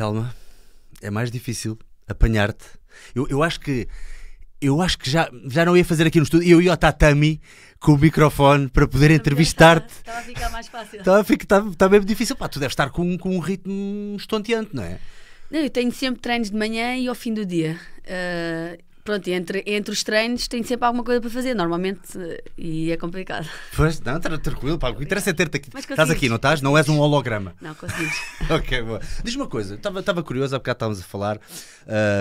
Telma, é mais difícil apanhar-te. Eu, eu acho que eu acho que já, já não ia fazer aqui no estúdio. Eu ia ao tatami com o microfone para poder entrevistar-te. Estava a ficar mais fácil. Estava está, mesmo difícil. Pá, tu deves estar com, com um ritmo estonteante, não é? Não, eu tenho sempre treinos de manhã e ao fim do dia. Ah, pronto, entre, entre os treinos tem sempre alguma coisa para fazer, normalmente, eh, e é complicado. Pois, não, tranquilo, Paulo, o interessa é ter-te aqui. Estás aqui, não estás? Não és um holograma. Não, conseguimos. ok, boa. Diz uma coisa, estava curioso, há bocado estávamos a falar,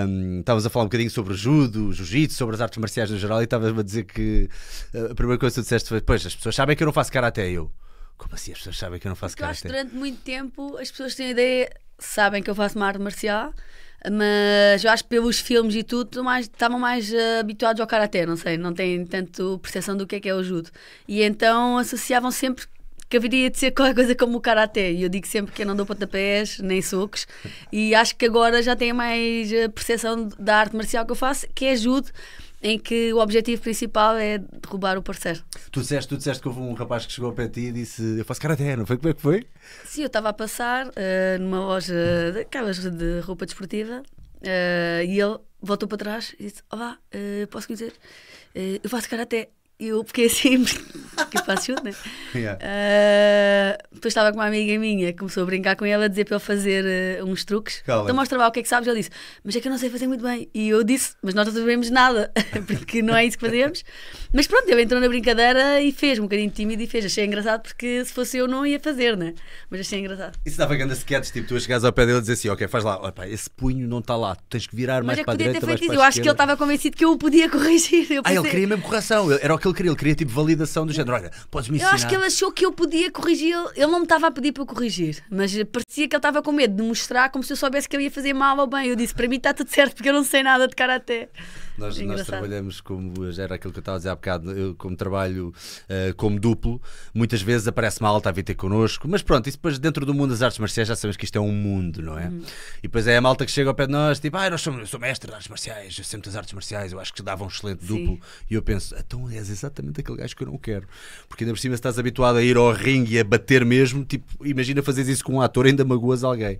um, estávamos a falar um bocadinho sobre judo, jiu-jitsu, sobre as artes marciais no geral, e estavas a dizer que eh, a primeira coisa que tu disseste foi: pois, as pessoas sabem que eu não faço karate, eu. Como assim as pessoas sabem que eu não faço Porque Eu acho que durante muito tempo as pessoas têm a ideia, sabem que eu faço uma arte marcial mas eu acho que pelos filmes e tudo, mais, estavam mais uh, habituados ao karaté, não sei, não têm tanto percepção do que é que é o judo. E então associavam sempre que haveria de ser qualquer coisa como o karaté. E eu digo sempre que eu não dou pontapés, nem socos. E acho que agora já têm mais eh, percepção da arte marcial que eu faço, que é judo em que o objetivo principal é derrubar o parceiro. Tu disseste, tu disseste que houve um rapaz que chegou ao pé de ti e disse: Eu faço karaté, não foi? Como é que foi? Sim, eu estava a passar uh, numa loja daquelas de roupa desportiva uh, e ele voltou para trás e disse: Olá, uh, posso conhecer? eu faço karaté eu fiquei assim, que faço chute, né? Yeah. Uh, depois estava com uma amiga minha, começou a brincar com ela, a dizer para eu fazer uh, uns truques. É? Então mostra lá o que é que sabes. Ela disse, mas é que eu não sei fazer muito bem. E eu disse, mas nós não sabemos nada, porque não é isso que fazemos. mas pronto, eu entrou na brincadeira e fez, um bocadinho tímido e fez. Achei engraçado porque se fosse eu não ia fazer, né? Mas achei engraçado. Isso dava grande sketch, tipo, tu chegares ao pé dele e dizer assim, ok, faz lá, Opa, esse punho não está lá, tens que virar mas mais é que para a direita, ter feito isso. Eu acho que ele estava convencido que eu o podia corrigir. Eu pensei... Ah, ele queria mesmo correção, era o que ele queria? Ele queria tipo validação do género. Olha, podes me ensinar. Eu acho que ele achou que eu podia corrigir. Ele não me estava a pedir para corrigir, mas parecia que ele estava com medo de mostrar como se eu soubesse que eu ia fazer mal ou bem. Eu disse: para mim está tudo certo porque eu não sei nada de karaté. Nós, nós trabalhamos como, já era aquilo que eu estava a dizer há bocado, eu como trabalho uh, como duplo, muitas vezes aparece Malta a vir ter connosco, mas pronto, isso depois dentro do mundo das artes marciais já sabemos que isto é um mundo, não é? Uhum. E depois é a malta que chega ao pé de nós, tipo, ah, nós somos, eu sou mestre de artes marciais, eu sempre das artes marciais, eu acho que dava um excelente Sim. duplo. E eu penso, então és exatamente aquele gajo que eu não quero, porque ainda por cima estás habituado a ir ao ringue e a bater mesmo, tipo, imagina fazeres isso com um ator, ainda magoas alguém.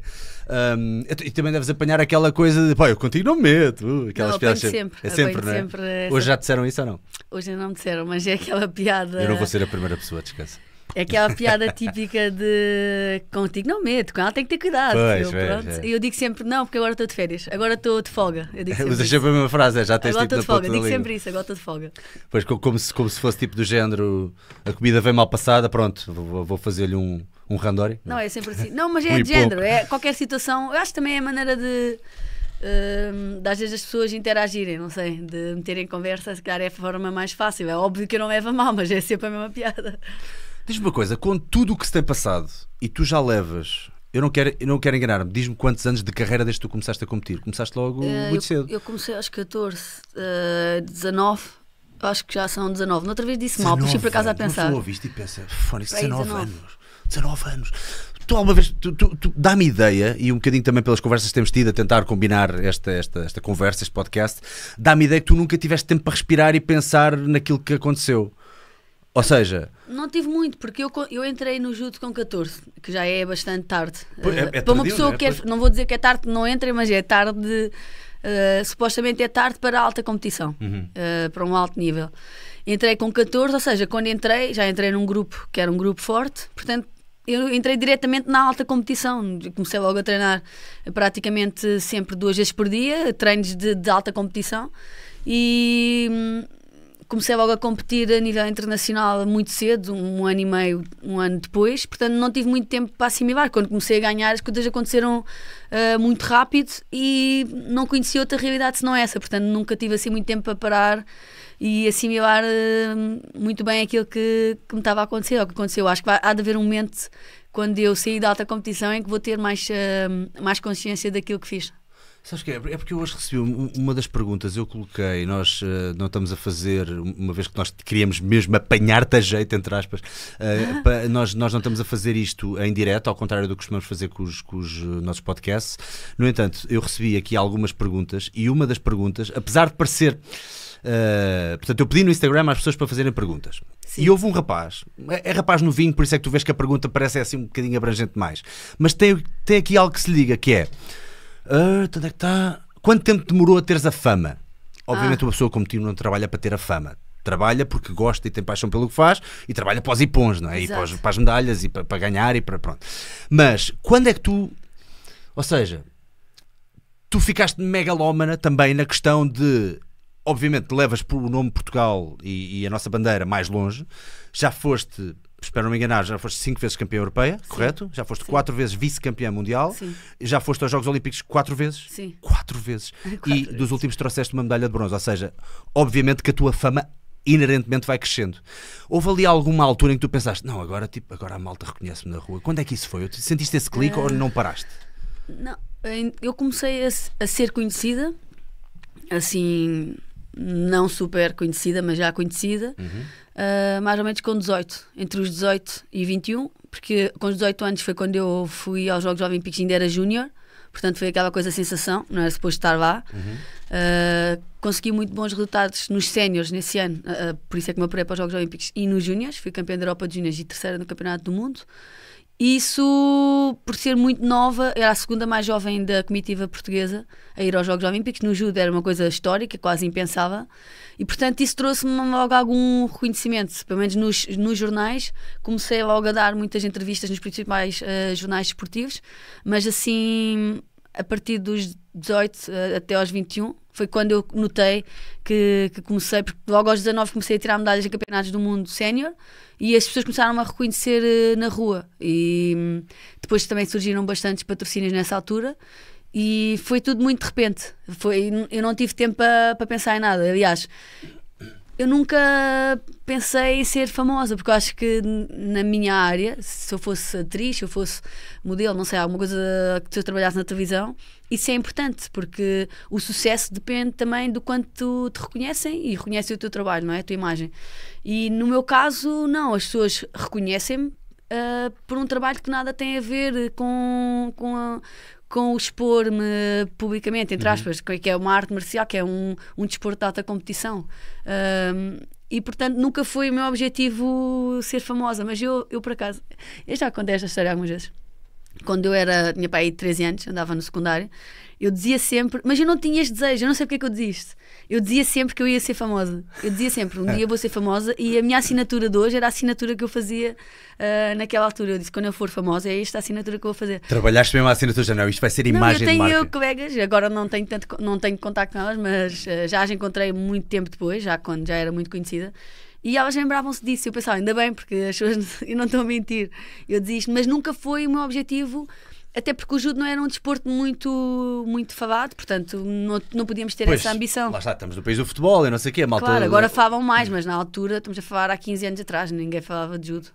Um, e também deves apanhar aquela coisa de, pá, eu continuo medo, uh, aquelas não, piadas. Sempre. É sempre, não é? Sempre Hoje já disseram isso ou não? Hoje não disseram, mas é aquela piada. Eu não vou ser a primeira pessoa, descansa. É aquela piada típica de contigo não medo, com ela tem que ter cuidado. Pois, eu, é. eu digo sempre não, porque agora estou de férias, agora estou de folga. Eu digo sempre a mesma frase, é, já tens Agora estou tipo de folga, digo sempre isso, agora estou de folga. Pois, como se, como se fosse tipo do género a comida vem mal passada, pronto, vou, vou fazer-lhe um, um randori. Não, é sempre assim. Não, mas é de género, é qualquer situação. Eu acho que também é a maneira de das vezes as pessoas interagirem, não sei, de meterem conversa, se calhar é a forma mais fácil. É óbvio que eu não levo a mal, mas é sempre a mesma piada. Diz-me uma coisa, com tudo o que se tem passado e tu já levas. Eu não quero, não quero enganar-me. Diz-me quantos anos de carreira desde que tu começaste a competir? Começaste logo uh, muito eu, cedo. Eu comecei aos 14, uh, 19, acho que já são 19. Outra vez disse mal, puxei por acaso a pensar. Não ouviste e pensa, fone, 19, 19 anos. 19 anos tu alguma vez, tu, tu, tu dá-me ideia, e um bocadinho também pelas conversas que temos tido a tentar combinar esta, esta, esta conversa, este podcast, dá-me ideia que tu nunca tiveste tempo para respirar e pensar naquilo que aconteceu. Ou seja, não tive muito, porque eu, eu entrei no judo com 14, que já é bastante tarde. É, é eh, para uma pessoa é? que é, não vou dizer que é tarde, não entrem, mas é tarde, uh, supostamente é tarde para alta competição, uhum. uh, para um alto nível. Entrei com 14, ou seja, quando entrei, já entrei num grupo que era um grupo forte, portanto eu entrei diretamente na alta competição. Comecei logo a treinar praticamente sempre duas vezes por dia, treinos de, de alta competição. E hum, comecei logo a competir a nível internacional muito cedo, um ano e meio, um ano depois. Portanto, não tive muito tempo para assimilar. Quando comecei a ganhar, as coisas aconteceram uh, muito rápido e não conheci outra realidade senão essa. Portanto, nunca tive assim muito tempo para parar e assimilar uh, muito bem aquilo que, que me estava a acontecer, ou que aconteceu. Acho que vai, há de haver um momento quando eu sair da alta competição em que vou ter mais, uh, mais consciência daquilo que fiz. Sabes que é? é porque eu hoje recebi uma das perguntas, eu coloquei, nós uh, não estamos a fazer, uma vez que nós queríamos mesmo apanhar-te a jeito, entre aspas, uh, pa, nós, nós não estamos a fazer isto em direto, ao contrário do que costumamos fazer com os, com os eh, nossos podcasts. No entanto, eu recebi aqui algumas perguntas e uma das perguntas, apesar de parecer eh, portanto, eu pedi no Instagram às pessoas para fazerem perguntas. Sim. E houve um rapaz, é, é rapaz vinho por isso é que tu vês que a pergunta parece é assim um bocadinho abrangente mais. Mas tem, tem aqui algo que se liga, que é... Uh, onde é que está? Quanto tempo demorou a teres a fama? Obviamente ah. uma pessoa como ti não trabalha para ter a fama trabalha porque gosta e tem paixão pelo que faz e trabalha para os ipons, não é? Exato. E para, os, para, as medalhas e para, para, ganhar e para pronto. Mas quando é que tu, ou seja, tu ficaste megalómana também na questão de obviamente levas o nome Portugal e, e, a nossa bandeira mais longe. Já foste, espero não me enganar, já foste cinco vezes campeã europeia, Sim. correto? Já foste Sim. quatro vezes vice-campeã mundial. Sim. Já foste aos Jogos Olímpicos quatro vezes? Sim. Quatro vezes. Quatro e vezes. dos últimos trouxeste uma medalha de bronze. Ou seja, obviamente que a tua fama inerentemente vai crescendo. Houve ali alguma altura em que tu pensaste, não, agora, tipo, agora a malta reconhece-me na rua. Quando é que isso foi? Sentiste esse clique uh... ou ah. não paraste? Não, eu comecei a, a ser conhecida assim não super conhecida, mas já conhecida, uhum. uh, mais ou menos com 18, entre os 18 e 21, porque com os 18 anos foi quando eu fui aos Jogos Olímpicos, ainda era júnior, portanto foi aquela coisa sensação, não era suposto estar lá. Uhum. Uh, consegui muito bons resultados nos séniores nesse ano, uh, por isso é que me apurei para os Jogos Olímpicos e nos júniores, fui campeã da Europa de Júniores e terceira no Campeonato do Mundo. Isso, por ser muito nova, era a segunda mais jovem da comitiva portuguesa a ir aos Jogos Olímpicos. No judo era uma coisa histórica, quase impensável. E, portanto, isso trouxe-me logo algum reconhecimento. Pelo menos nos, nos, jornais, comecei logo a dar muitas entrevistas nos principais uh, jornais esportivos. Mas, assim, a partir dos 18 eh, até aos 21 foi quando eu notei que, que, comecei, porque logo aos 19 comecei a tirar medalhas em campeonatos do mundo sénior e as pessoas começaram a reconhecer eh, na rua. E hum, depois também surgiram bastantes patrocínios nessa altura e foi tudo muito de repente. Foi, eu não tive tempo para pensar em nada. Aliás, eu nunca pensei em ser famosa, porque eu acho que na minha área, se eu fosse atriz, se eu fosse modelo, não sei, alguma coisa que se eu trabalhasse na televisão isso é importante porque o sucesso depende também do quanto te reconhecem e reconhecem o teu trabalho, não é? A tua imagem. E no meu caso, não, as pessoas reconhecem-me uh, por um trabalho que nada tem a ver com, com, a, com o expor-me publicamente, entre uhum. aspas, uhum. que é uma arte marcial, que é um, um desporto de alta competição. e portanto nunca foi o meu objetivo ser famosa, mas eu, eu por acaso, eu já contei esta história algumas vezes quando eu era, tinha pai aí 13 anos, andava no secundário, eu dizia sempre, mas eu não tinha este desejo, eu não sei porque é que eu dizia isto. Eu dizia sempre que eu ia ser famosa. Eu dizia sempre, um é. dia vou ser famosa, e a minha assinatura de hoje era a assinatura que eu fazia uh, naquela altura. Eu disse, quando eu for famosa, é esta a assinatura que eu vou fazer. Trabalhaste mesmo a assinatura, já não, isto vai ser imagem não, eu tenho colegas, agora não tenho, tanto, não tenho contacto com elas, mas uh, já as encontrei muito tempo depois, já quando já era muito conhecida e elas lembravam-se disso. eu pensava, ainda bem, porque as pessoas não estão a mentir. Eu dizia isto, mas nunca foi o meu objetivo, até porque o judo não era um desporto muito, muito falado, portanto não, não podíamos ter pois, essa ambição. Lá está, estamos no país do futebol e não sei o quê, malta. Claro, agora falavam mais, mas na altura, estamos a falar há 15 anos atrás, ninguém falava de judo.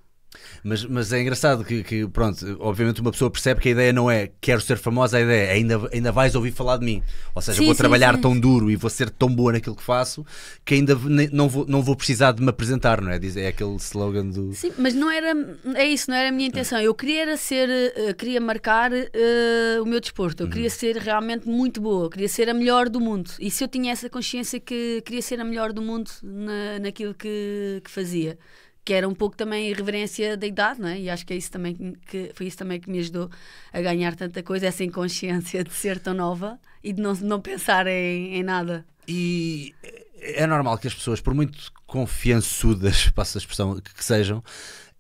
Mas, mas é engraçado que, que, pronto, obviamente uma pessoa percebe que a ideia não é quero ser famosa, a ideia é ainda, ainda vais ouvir falar de mim. Ou seja, sim, vou trabalhar sim, sim. tão duro e vou ser tão boa naquilo que faço que ainda não vou, não vou precisar de me apresentar, não é? É aquele slogan do. Sim, mas não era. É isso, não era a minha intenção. Eu queria era ser. Eh, queria marcar uh, o meu desporto. Eu queria uhum. ser realmente muito boa. Eu queria ser a melhor do mundo. E se eu tinha essa consciência que queria ser a melhor do mundo na, naquilo que, que fazia que era um pouco também reverência da idade, não é? E acho que é isso também que foi isso também que me ajudou a ganhar tanta coisa, essa inconsciência de ser tão nova e de não, não pensar em, em nada. E é normal que as pessoas, por muito confiançudas, passo a expressão, que, que sejam,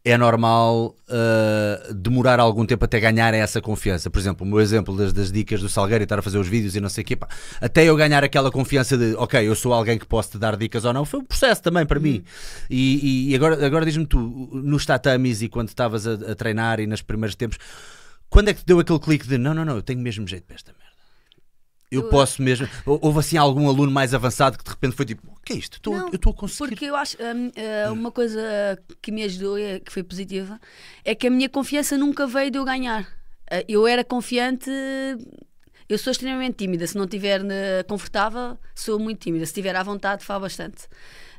é normal uh, demorar algum tempo até ganhar essa confiança. Por exemplo, o meu exemplo das, das dicas do Salgueiro e estar a fazer os vídeos e não sei o quê, pá, até eu ganhar aquela confiança de, ok, eu sou alguém que posso te dar dicas ou não, foi um processo também para uhum. mim. E, e, agora, agora diz-me tu, nos tatamis e quando estavas a, a, treinar e nos primeiros tempos, quando é que te deu aquele clique de, não, não, não, eu tenho mesmo jeito para esta merda? Eu posso mesmo. Houve assim algum aluno mais avançado que de repente foi tipo: o que é isto? Tô, não, eu estou a conseguir. Porque eu acho. Uh, uh, uma coisa que me ajudou, que foi positiva, é que a minha confiança nunca veio de eu ganhar. Uh, eu era confiante. Eu sou extremamente tímida. Se não estiver eh, confortável, sou muito tímida. Se estiver à vontade, falo bastante.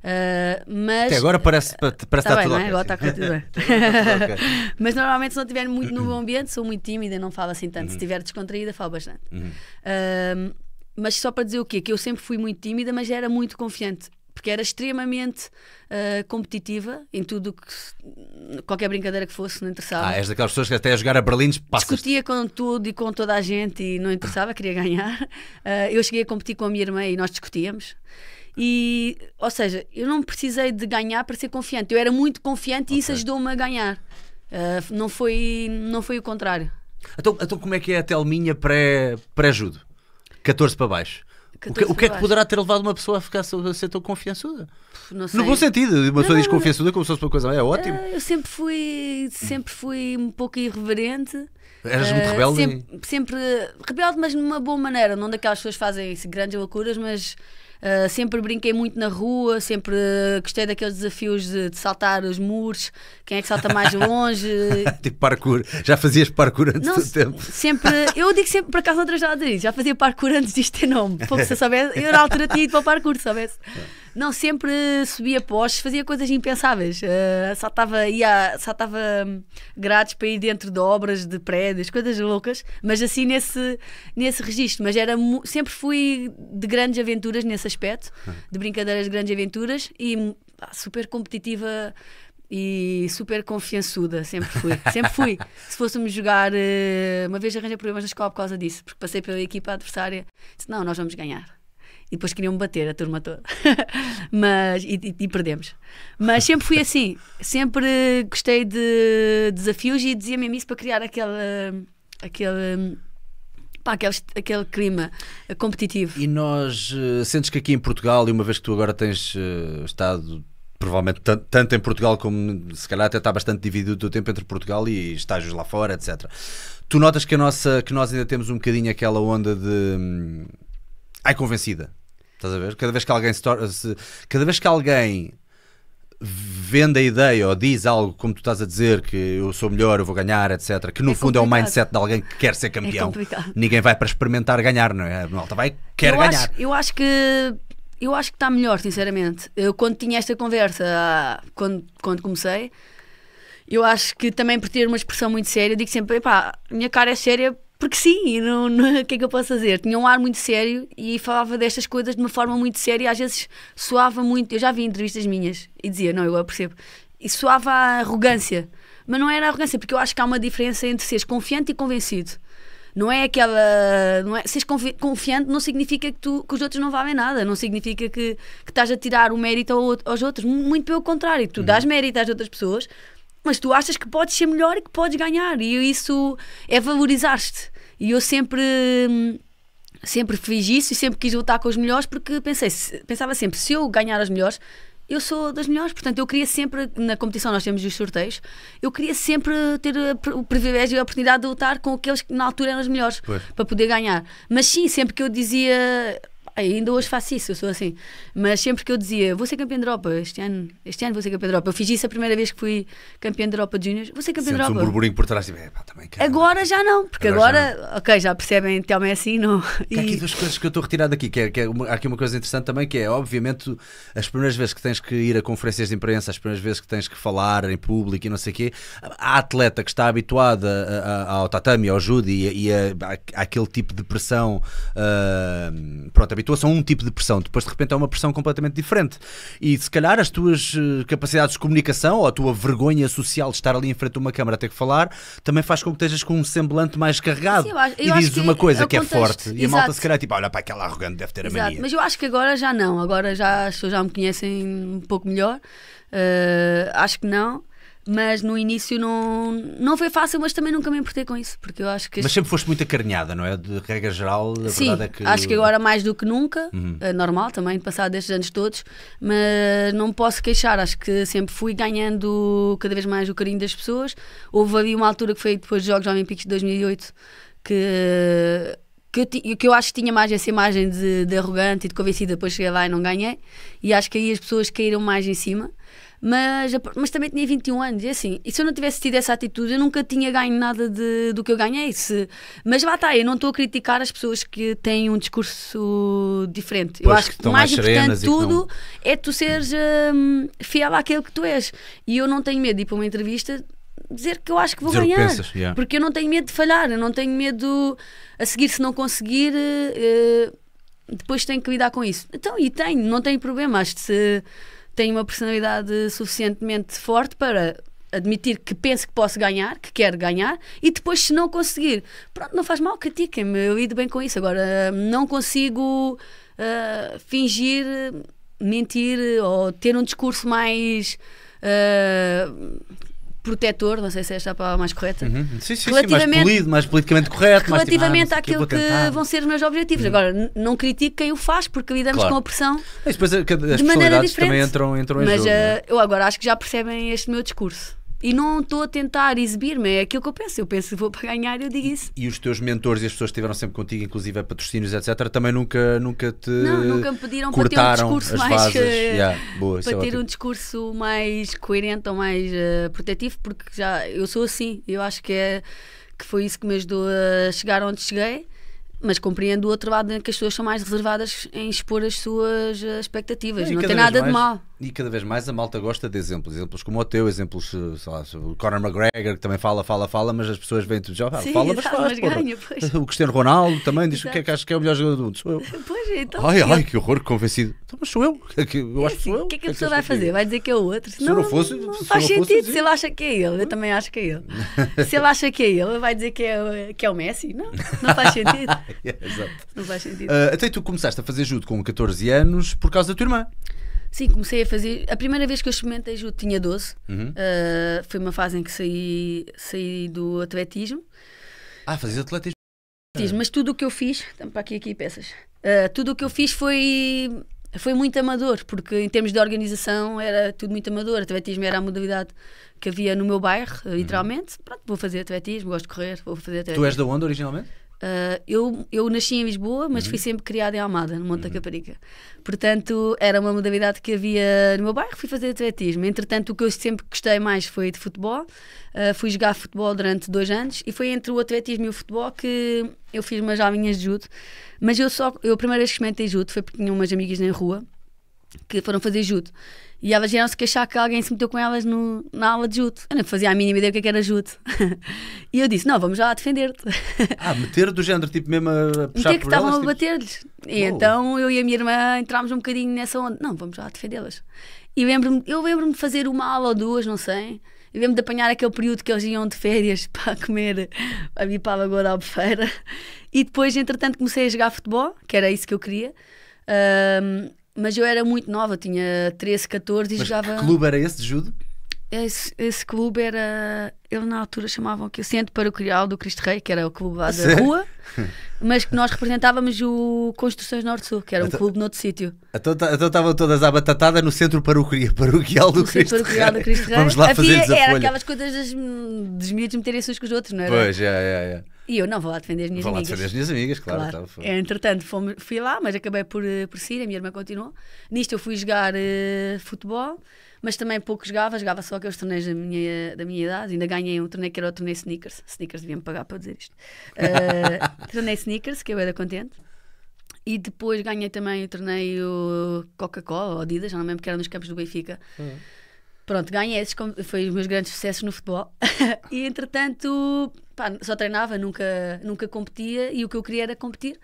Ah, mas. Até agora parece, ah, tá estar bem, tudo é? Agora está tudo bem. mas normalmente, se não estiver muito no bom ambiente, sou muito tímida, não falo assim tanto. Uhum. Se estiver descontraída, falo bastante. Uhum. Uh, mas só para dizer o quê? Que eu sempre fui muito tímida, mas era muito confiante porque era extremamente uh, competitiva em tudo que qualquer brincadeira que fosse, não interessava. Ah, és daquelas pessoas que até a jogar a Berlim Discutia com tudo e com toda a gente e não interessava, queria ganhar. Uh, eu cheguei a competir com a minha irmã e nós discutíamos. E, ou seja, eu não precisei de ganhar para ser confiante. Eu era muito confiante okay. e isso ajudou-me a ganhar. Uh, não, foi, não foi o contrário. Então, então como é que é a Telminha pré-judo? Pré, -judo? 14 para baixo. 14 o que, o que é que poderá ter levado uma pessoa a ficar a ser tão confiançuda? No bom sentido, uma pessoa diz confiançuda como se fosse uma coisa, é ótimo. Ah, eu sempre fui, sempre fui um pouco irreverente. Eras ah, muito rebelde? Sempre, sempre rebelde, mas de uma boa maneira, não daquelas pessoas que fazem grandes loucuras, mas ah, sempre brinquei muito na rua, sempre gostei daqueles desafios de, de, saltar os muros, quem é que salta mais longe. tipo parkour, já fazias parkour antes não, do tempo? Sempre, eu digo sempre, por acaso, outras já já fazia parkour antes disto ter nome. Pouco se eu soubesse, eu era alternativo para parkour, se soubesse. Não, sempre subia postes, fazia coisas impensáveis. Uh, eh, saltava, ia, saltava hum, para ir dentro de obras, de prédios, coisas loucas, mas assim nesse, nesse registro. Mas era, sempre fui de grandes aventuras nesse aspecto, hum. de brincadeiras de grandes aventuras e hum, pá, super competitiva e super confiançuda, sempre fui. Sempre fui. Se fôssemos jogar, eh, uma vez arranjei problemas na escola por causa disso, porque passei pela equipa adversária, disse: não, nós vamos ganhar. E depois queriam bater a turma toda. Mas, e, e, e, perdemos. Mas sempre fui assim. Sempre gostei de desafios e dizia mesmo isso para criar aquele. aquele Pá, aquele, aquele clima competitivo. E nós uh, sentes que aqui em Portugal, e uma vez que tu agora tens uh, estado provavelmente tanto em Portugal como se calhar até está bastante dividido o teu tempo entre Portugal e estágios lá fora, etc. Tu notas que, a nossa, que nós ainda temos um bocadinho aquela onda de hum, ai convencida. Estás a ver? Cada vez que alguém se, se cada vez que alguém vende a ideia ou diz algo como tu estás a dizer que eu sou melhor, eu vou ganhar, etc. Que no é fundo complicado. é o mindset de alguém que quer ser campeão. É Ninguém vai para experimentar ganhar, não é? A malta vai quer eu ganhar. Acho, eu acho que eu acho que está melhor, sinceramente. Eu quando tinha esta conversa, quando quando comecei, eu acho que também por ter uma expressão muito séria, digo sempre, pá, minha cara é séria porque sim, não, não, o que é que eu posso fazer? Tinha um ar muito sério e falava destas coisas de uma forma muito séria, às vezes soava muito. Eu já vi entrevistas minhas e dizia, não, eu percebo. E soava a arrogância, mas não era arrogância, porque eu acho que há uma diferença entre seres confiante e convencido. Não é aquela. Não é, seres confi confiante não significa que, tu, que os outros não valem nada, não significa que, que estás a tirar o mérito ao, aos outros. Muito pelo contrário, tu uhum. dás mérito às outras pessoas, mas tu achas que podes ser melhor e que podes ganhar, e isso é valorizar-te. E eu sempre. Hum, sempre fiz isso e sempre quis lutar com os melhores porque pensei, pensava sempre, se eu ganhar as melhores, eu sou das melhores, portanto, eu queria sempre, na competição nós temos os sorteios, eu queria sempre ter o privilégio e a oportunidade de lutar com aqueles que na altura eram os melhores pois. para poder ganhar. Mas sim, sempre que eu dizia ainda hoje faço isso, eu sou assim. Mas sempre que eu dizia, vou ser campeã da Europa, este ano, este ano vou ser campeã da Europa. Eu fiz isso a primeira vez que fui campeã da Europa de Júnior, vou ser campeã da Europa. um burburinho por trás, tipo, é, pá, também quero. Agora já não, porque agora, agora já ok, já percebem, Telma então é assim, não. E... Há aqui duas coisas que eu estou retirado aqui, que, é, que é uma, há aqui uma coisa interessante também, que é, obviamente, as primeiras vezes que tens que ir a conferências de imprensa, as primeiras vezes que tens que falar em público e não sei o quê, a atleta que está habituada a, a, ao tatame, ao judo e, àquele tipo de pressão, uh, pronto, habitua são a um tipo de pressão, depois de repente é uma pressão completamente diferente. E se calhar as tuas eh, capacidades de comunicação ou a tua vergonha social de estar ali em frente a uma câmara a ter que falar também faz com que estejas com um semblante mais carregado Sim, eu acho, eu e dizes uma coisa que é, contexto, forte exato. e a malta se calhar é tipo, olha para aquela arrogante deve ter a mania. Mas eu acho que agora já não, agora já as pessoas já me conhecem um pouco melhor, uh, acho que não. Mas no início não, não foi fácil, mas também nunca me importei com isso, porque eu acho que... Mas sempre foste muito acarinhada, não é? De regra geral, a Sim, verdade é que... acho que agora mais do que nunca, uhum. é normal também, passado estes anos todos, mas não posso queixar, acho que sempre fui ganhando cada vez mais o carinho das pessoas. Houve ali uma altura que foi depois dos Jogos Olímpicos de 2008, que que eu, que eu acho que tinha mais essa imagem de, de, arrogante e de convencida, depois cheguei lá e não ganhei, e acho que aí as pessoas caíram mais em cima, mas, mas também tinha 21 anos, e assim, e se eu não tivesse tido essa atitude, eu nunca tinha ganho nada de, do que eu ganhei. Se, mas lá está, eu não estou a criticar as pessoas que têm um discurso diferente. Pois eu acho que, que o mais importante de tudo não... é tu seres hum, fiel àquilo que tu és. E eu não tenho medo de ir para uma entrevista dizer que eu acho que vou dizer ganhar. Pensas, yeah. Porque eu não tenho medo de falhar, eu não tenho medo a seguir se não conseguir. Uh, depois tenho que lidar com isso. Então, e tenho, não tenho problema. Acho que se tem uma personalidade suficientemente forte para admitir que penso que posso ganhar, que quero ganhar, e depois, se não conseguir, pronto, não faz mal, critiquem-me, eu lido bem com isso. Agora, não consigo uh, fingir, mentir ou ter um discurso mais. Uh, protetor, não sei se é esta é a palavra mais correta. Uhum. Sim, sim, relativamente, sim, mais polido, mais politicamente correto. Tipo, ah, relativamente mais, ah, àquilo que, que vão ser os meus objetivos. Uhum. Agora, não critico quem o faz, porque lidamos claro. com a pressão é depois eh, as de maneira diferente. também entram, entram em Mas jogo, uh, é? Eh, eu agora acho que já percebem este meu discurso. E não estou a tentar exibir-me, é aquilo que eu penso. Eu penso que vou para ganhar, eu digo isso. E, e os teus mentores e as pessoas que estiveram sempre contigo, inclusive a patrocínios, etc., também nunca, nunca te. Não, nunca me pediram para ter um discurso mais. yeah, eh, boa, é para ter um discurso mais coerente ou mais uh, protetivo, porque já eu sou assim. Eu acho que, é, que foi isso que me ajudou a chegar onde cheguei mas compreendo o outro lado né, que as pessoas são mais reservadas em expor as suas eh, expectativas. É, não tem nada mais, de mal. E cada vez mais a malta gosta de exemplos, exemplos como o teu, exemplos, eh, sei lá, o Conor McGregor, que também fala, fala, fala, mas as pessoas vêm tudo já, ah, Sim, fala, mas fala, mas ganha, pois. O Cristiano Ronaldo também diz o que é que acha que é o melhor jogador do mundo, sou eu. Pois, é, então. Ai, ai, que horror, convencido. Então, mas sou eu, é eu acho que sou eu. O que é que a é pessoa vai é fazer? Vai dizer que é o outro? Se não, não fosse, não, não faz sentido, fosse, se ele acha que é ele, eu também acho que é ele. se ele acha que é ele, vai dizer que é, que é o Messi? Não, não faz sentido. Exato. Não faz sentido. até ah, então, tu começaste a fazer judo com 14 anos por causa da tua irmã. Sim, comecei a fazer. A primeira vez que eu experimentei judo tinha 12. Uhum. Uh, foi uma fase em que saí, saí do atletismo. Ah, fazias atletismo? Mas tudo o que eu fiz, estamos para aqui, aqui peças. Uh, tudo o que eu fiz foi, foi muito amador, porque em termos de organização era tudo muito amador. Atletismo era a modalidade que havia no meu bairro, literalmente. Uhum. Pronto, vou fazer atletismo, gosto de correr, vou fazer atletismo. Tu és da onde originalmente? Uh, eu, eu nasci em Lisboa, mas uhum. fui sempre criada em Almada, no Monte uhum. da Caparica. Portanto, era uma modalidade que havia no meu bairro, fui fazer atletismo. Entretanto, o que eu sempre gostei mais foi de futebol. Uh, fui jogar futebol durante dois anos e foi entre o atletismo e o futebol que eu fiz umas aulinhas de judo. Mas eu só, eu a primeira vez que experimentei judo foi porque tinha umas amigas na rua que foram fazer judo. E elas vieram se queixar que alguém se meteu com elas no, na aula de Jute. Eu nem fazia a mínima ideia do é que, era Jute. e eu disse: Não, vamos lá defender-te. ah, meter do género, tipo mesmo a puxar o que é estavam a tipo, bater-lhes. E então eu e a minha irmã entrámos um bocadinho nessa onda: Não, vamos lá defendê-las. E lembro eu lembro-me de fazer uma aula ou duas, não sei. Eu lembro me de apanhar aquele período que eles iam de férias para comer, a vir para a Lagoa da E depois, entretanto, comecei a jogar futebol, que era isso que eu queria. Um, mas eu era muito nova, tinha 13, 14 e Mas jogava. Que clube era esse de judo? Esse, esse clube era. Ele na altura chamavam aqui o Centro Paroquial do Cristo Rei, que era o clube lá da Sério? rua, mas que nós representávamos o Construções Norte-Sul, que era um então, clube noutro sítio. Então, então estavam todas à batatada no Centro Paroquial, paroquial do, no Cristo centro paroquial Rei. do Cristo Rei. Vamos lá Havia, fazer Era aquelas coisas dos, dos miúdos meterem-se uns com os outros, não era? Pois, é, é, é. E eu não vou lá defender as minhas vou amigas. Vou lá defender as minhas amigas, claro. claro. Tá, Entretanto, fomos, fui lá, mas acabei por, eh, por sair, a minha irmã continuou. Nisto eu fui jogar uh, futebol, mas também pouco jogava, jogava só aqueles torneios da minha, da minha idade. Ainda ganhei um torneio que era o torneio Sneakers. Sneakers deviam pagar para dizer isto. Uh, torneio Sneakers, que eu era contente. E depois ganhei também o torneio Coca-Cola ou Adidas, já não lembro que era nos campos do Benfica. Uhum. Pronto, ganhei esses, foi os meus grandes sucessos no futebol. e entretanto, pá, só treinava, nunca, nunca competia e o que eu queria era competir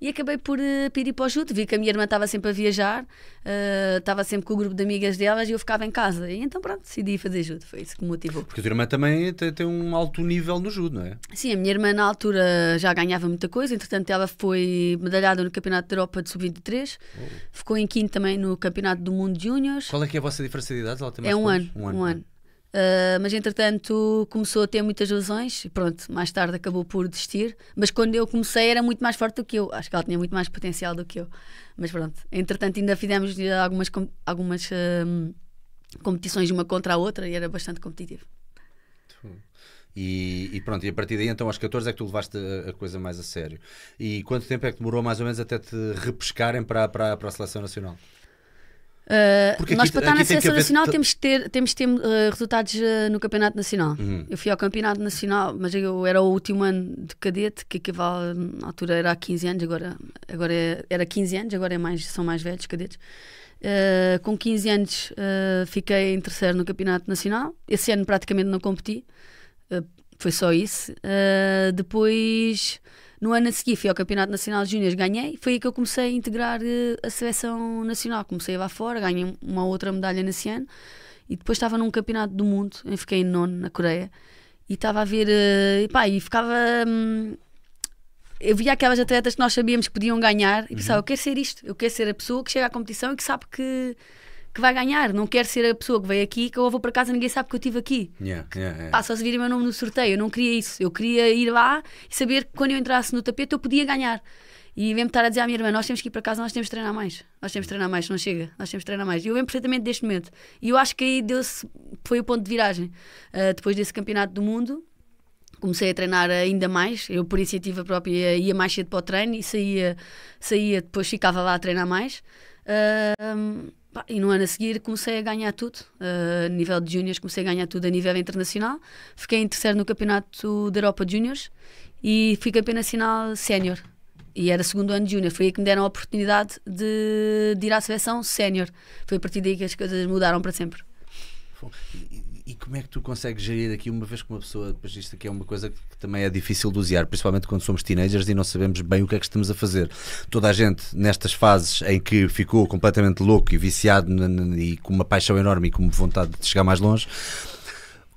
e acabei por, uh, eh, por para o chute. Vi que a minha irmã estava sempre a viajar, uh, estava sempre com o grupo de amigas delas e eu ficava em casa. E então, pronto, decidi fazer judo. Foi isso que me motivou. Porque a tua irmã também tem, tem um alto nível no judo, não é? Sim, a minha irmã na altura já ganhava muita coisa. Entretanto, ela foi medalhada no Campeonato da Europa de Sub-23. Oh. Ficou em quinto também no Campeonato do Mundo de Júnior. Qual é que é a vossa diferença de idade? É um ano, um ano. Um ano. Uh, mas entretanto começou a ter muitas lesões e pronto, mais tarde acabou por desistir. Mas quando eu comecei era muito mais forte do que eu, acho que ela tinha muito mais potencial do que eu. Mas pronto, entretanto ainda fizemos eh, algumas, algumas uh, competições uma contra a outra e era bastante competitivo. E, e, pronto, e a partir daí então aos 14 é que tu levaste a, a, coisa mais a sério. E quanto tempo é que demorou mais ou menos até te repescarem para, para, para a seleção nacional? Ah, nós, para estar na Seleção Nacional, temos de ter, temos ter uh, resultados uh, no Campeonato Nacional. Uhum. Eu fui ao Campeonato Nacional, mas eu era o último ano de cadete, que equivale, na altura era há 15 anos, agora, agora é, era 15 anos, agora é mais, são mais velhos cadetes. com 15 anos fiquei em terceiro no Campeonato Nacional. Esse ano praticamente não competi, foi só isso. depois no ano a seguir fui ao Campeonato Nacional de Júniores, ganhei. Foi aí que eu comecei a integrar eh, a seleção nacional. Comecei a ir lá fora, ganhei uma outra medalha nesse ano. E depois estava num Campeonato do Mundo, eu fiquei em nono, na Coreia. E estava a ver. Eh, e, pá, e ficava. Hum, eu via aquelas atletas que nós sabíamos que podiam ganhar e pensava, uhum. eu quero ser isto, eu quero ser a pessoa que chega à competição e que sabe que que vai ganhar. Não quero ser a pessoa que veio aqui, que eu vou para casa e ninguém sabe que eu estive aqui. Yeah, yeah, yeah. Pá, só se vir o meu nome no sorteio. Eu não queria isso. Eu queria ir lá e saber que quando eu entrasse no tapete eu podia ganhar. E vem-me estar a dizer à minha irmã: Nós temos que ir para casa, nós temos que treinar mais. Nós temos que treinar mais, não chega. Nós temos que treinar mais. E eu lembro perfeitamente deste momento. E eu acho que aí deu-se, foi o ponto de viragem. Uh, depois desse campeonato do mundo, comecei a treinar ainda mais. Eu, por iniciativa própria, ia mais cedo para o treino e saía, saía depois ficava lá a treinar mais. Uh, e no ano a seguir comecei a ganhar tudo, uh, a nível de juniors comecei a ganhar tudo a nível internacional. Fiquei em terceiro no campeonato da Europa Juniors e fui campeã nacional sénior. E era segundo ano de júnior, foi aí que me deram a oportunidade de, de ir à seleção sénior. Foi a partir daí que as coisas mudaram para sempre. E como é que tu consegues gerir aqui, uma vez que uma pessoa, depois isto aqui é uma coisa que, também é difícil de usar, principalmente quando somos teenagers e não sabemos bem o que é que estamos a fazer. Toda a gente, nestas fases em que ficou completamente louco e viciado e com uma paixão enorme e com vontade de chegar mais longe,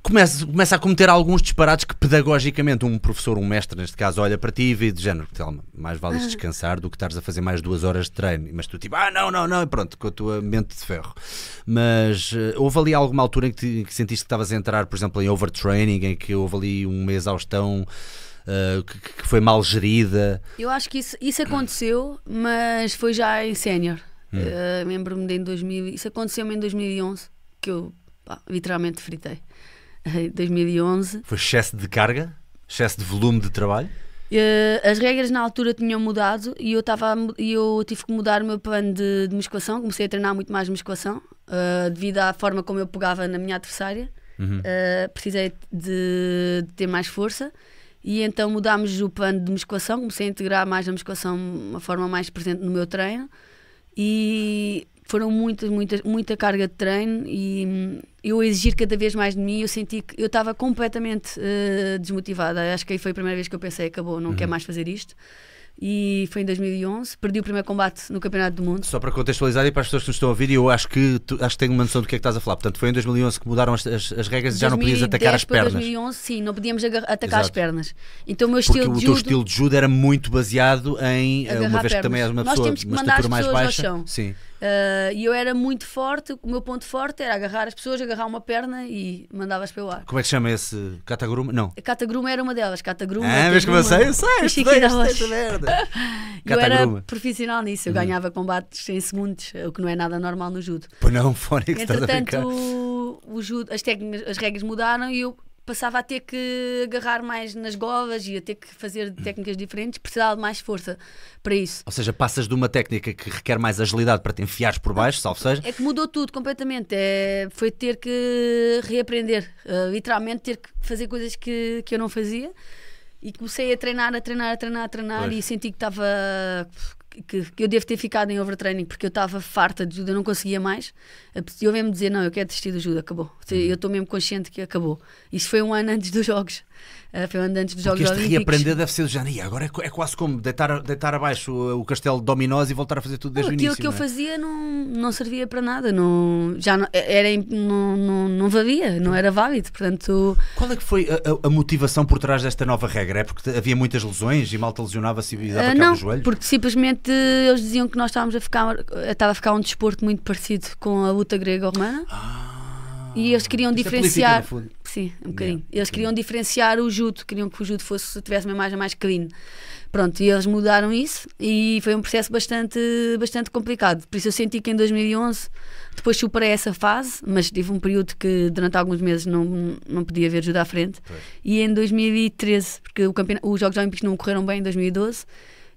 começa, começa a cometer alguns disparates que pedagogicamente um professor, um mestre neste caso, olha para ti e vê de género, Telma, mais vales ah. descansar do que estares a fazer mais duas horas de treino. Mas tu tipo, ah não, não, não, e pronto, com a tua mente de ferro. Mas uh, houve ali alguma altura em que, te, em que sentiste que estavas a entrar, por exemplo, em overtraining, em que houve ali uma exaustão uh, que, que, foi mal gerida? Eu acho que isso, isso aconteceu, mas foi já em sénior. Hum. Uh, Lembro-me de em 2000, isso aconteceu-me em 2011, que eu pá, literalmente fritei. em 2011. Foi excesso de carga? Excesso de volume de trabalho? Eh, as regras na altura tinham mudado e eu, tava, eu tive que mudar o meu plano de, de musculação. Comecei a treinar muito mais musculação uh, devido à forma como eu pegava na minha adversária. Uhum. Uh, precisei de, de, ter mais força e então mudámos o plano de musculação. Comecei a integrar mais a musculação de uma forma mais presente no meu treino. E foram muitas, muitas, muita carga de treino e hum, eu a exigir cada vez mais de mim, eu senti que eu estava completamente uh, desmotivada. Acho que aí foi a primeira vez que eu pensei, acabou, não uhum. quero mais fazer isto. E foi em 2011, perdi o primeiro combate no Campeonato do Mundo. Só para contextualizar e para as pessoas que nos estão a ouvir, eu acho que, tu, acho que tenho uma noção do que é que estás a falar. Portanto, foi em 2011 que mudaram as, as, as regras e já não podias atacar as pernas. Em 2011, sim, não podíamos atacar Exato. as pernas. Então, o meu estilo Porque de judo. O teu estilo de judo era muito baseado em. Eh, uma vez pernas. que também és uma pessoa Nós uma que mais baixa, ao chão. Sim. Uh, e eu era muito forte, o meu ponto forte era agarrar as pessoas, agarrar uma perna e mandavas para o ar. Como é que chama esse? Catagruma? Não. A Catagruma era uma delas. Catagruma. Ah, mas como eu sei, eu sei. Chiquinha merda. eu era profissional nisso, eu uhum. ganhava combates em segundos, o que não é nada normal no judo. Pois não, fora é que Entretanto, estás a o judo, as técnicas, as regras mudaram e eu passava a ter que agarrar mais nas govas e a ter que fazer técnicas diferentes, precisava de mais força para isso. Ou seja, passas de uma técnica que requer mais agilidade para te enfiares por baixo, salvo seja. É que mudou tudo completamente. É, foi ter que reaprender, uh, literalmente ter que fazer coisas que, que eu não fazia. E comecei a treinar, a treinar, a treinar, a treinar pois. e senti que estava que, que, eu devo ter ficado em overtraining porque eu estava farta de ajuda, eu não conseguia mais. E eu mesmo dizer: Não, eu quero desistir de ajuda, acabou. Uhum. Eu estou mesmo consciente que acabou. Isso foi um ano antes dos Jogos. Uh, foi onde antes dos Porque Jogos este Olímpicos. reaprender deve ser do agora é, é, quase como deitar, deitar abaixo o, o castelo de dominós e voltar a fazer tudo desde o início. Aquilo que é? eu fazia não, não servia para nada, não, já não, era, não, não, não valia, não era válido. Portanto, Qual é que foi a, a, motivação por trás desta nova regra? É porque havia muitas lesões e malta lesionava-se e dava uh, não, joelho? Porque simplesmente eles diziam que nós estávamos a ficar, estava a ficar um desporto muito parecido com a luta grega-romana. Ah, e eles queriam é diferenciar. É sim, um bocadinho. Yeah. Eles queriam diferenciar o judo, queriam que o judo fosse, tivesse uma imagem mais clean. Pronto, e eles mudaram isso e foi um processo bastante, bastante complicado. Por isso eu senti que em 2011, depois superei essa fase, mas tive um período que durante alguns meses não, não podia ver judo à frente. Pois. E em 2013, porque o campeonato, os Jogos Olímpicos não correram bem em 2012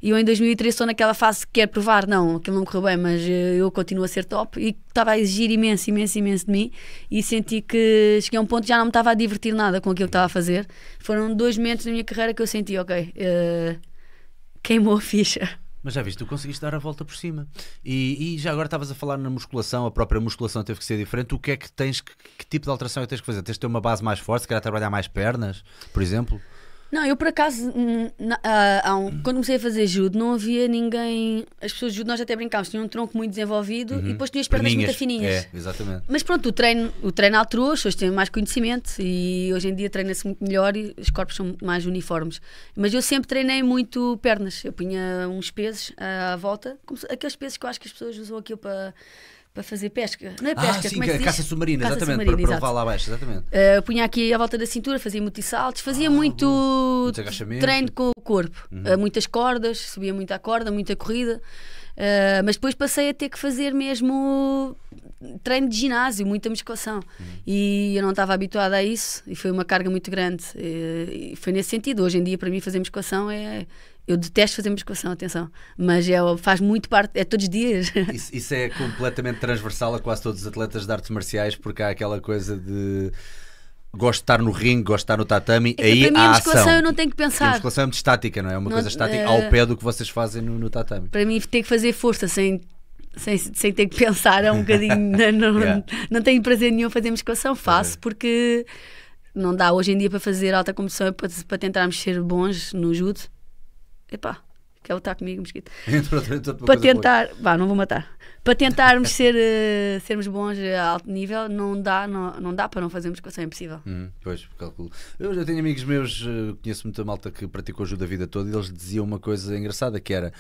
e eu em 2003 estou naquela fase que quer provar, não, aquilo não correu bem, mas eh, eu continuo a ser top e estava a exigir imenso, imenso, imenso de mim e senti que cheguei a um ponto que já não me estava a divertir nada com aquilo que estava a fazer. Foram dois momentos na minha carreira que eu senti, ok, uh, queimou a ficha. Mas já viste, tu conseguiste dar a volta por cima. E, e já agora estavas a falar na musculação, a própria musculação teve que ser diferente. O que é que tens, que, que tipo de alteração é que tens que fazer? Tens de ter uma base mais forte, se calhar trabalhar mais pernas, por exemplo? Não, eu por acaso, na, ah, um- quando comecei a fazer judo, não havia ninguém. As pessoas de judo, nós até brincávamos, tinham um tronco muito desenvolvido e uhum. depois tinham as pernas muito fininhas. É, exatamente. Mas pronto, o treino, o treino alterou, as pessoas têm mais conhecimento e hoje em dia treina-se muito melhor e os corpos são mais uniformes. Mas eu sempre treinei muito pernas. Eu punha uns pesos ah, à volta, como se- aqueles pesos que eu acho que as pessoas usam aqui para para fazer pesca. Não é ah, pesca, ah, sim, como é que caça submarina, caça exatamente, submarina, para, para lá abaixo, exatamente. Uh, punha aqui à volta da cintura, fazia muitos saltos, fazia ah, muito, muito treino com o corpo, uhum. uh, muitas cordas, subia muito à corda, muita corrida. Uh, mas depois passei a ter que fazer mesmo treino de ginásio, muita musculação. Uhum. E eu não estava habituada a isso e foi uma carga muito grande. E, e foi nesse sentido. Hoje em dia, para mim, fazer musculação é, eu detesto fazer musculação, atenção, mas é, faz muito parte, é todos os dias. Isso, isso é completamente transversal a quase todos os atletas de artes marciais, porque há aquela coisa de gosto de estar no ringue, gosto de estar no tatame, é aí para mim, há a ação. eu não tenho que pensar. E a musculação é muito estática, não é? É uma não, coisa estática uh, ao pé do que vocês fazem no, no, tatame. Para mim, ter que fazer força sem, sem, sem ter que pensar é um bocadinho. não, yeah. não tenho prazer nenhum fazer musculação, faço é. porque não dá hoje em dia para fazer alta competição é para, para tentarmos ser bons no judo epá, que ele está comigo, mosquito. para tentar, vá, não vou matar. Para tentarmos ser, uh, sermos bons a alto nível, não dá, não, não dá para não fazermos coisa, é impossível. Hum, pois, calculo. Eu já tenho amigos meus, eh, conheço muita malta que praticou ajuda a vida toda e eles diziam uma coisa engraçada que era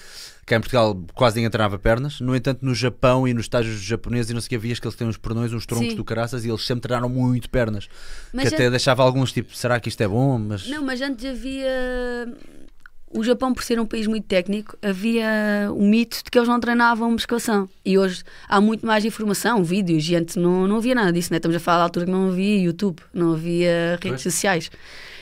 que em Portugal quase ninguém treinava pernas, no entanto no Japão e nos estágios japoneses e não sei o que havias que eles têm uns pernões, uns troncos Sim. do caraças e eles sempre treinaram muito pernas. Mas que já... até deixava alguns tipo, será que isto é bom? Mas... Não, mas antes havia o Japão, por ser um país muito técnico, havia o mito de que eles não treinavam musculação. E hoje há muito mais informação, vídeos, e antes não, não havia nada disso, né? estamos a falar da altura que não havia YouTube, não havia redes sociais.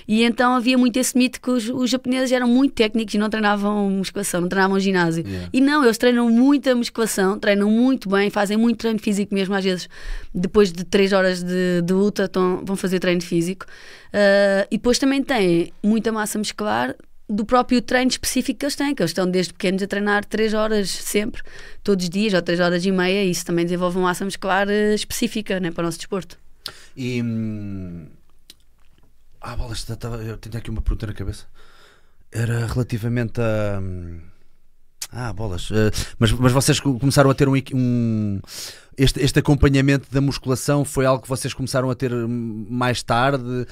E então havia muito esse mito que os, os, japoneses eram muito técnicos e não treinavam musculação, não treinavam ginásio. Yeah. E não, eles treinam muita musculação, treinam muito bem, fazem muito treino físico mesmo. Às vezes, depois de três horas de, de luta, tão, vão fazer treino físico. Uh, e depois também têm muita massa muscular, do próprio treino específico que eles têm, que eles estão desde pequenos a treinar 3 horas sempre, todos os dias, ou 3 horas e meia, e isso também desenvolve uma massa muscular eh, específica né, para o nosso desporto. E. Hum, ah, bolas, tá, tá, eu tinha aqui uma pergunta na cabeça. Era relativamente a. Hum, ah, bolas. Eh, mas, mas vocês começaram a ter um, um este, este acompanhamento da musculação foi algo que vocês começaram a ter hum, mais tarde?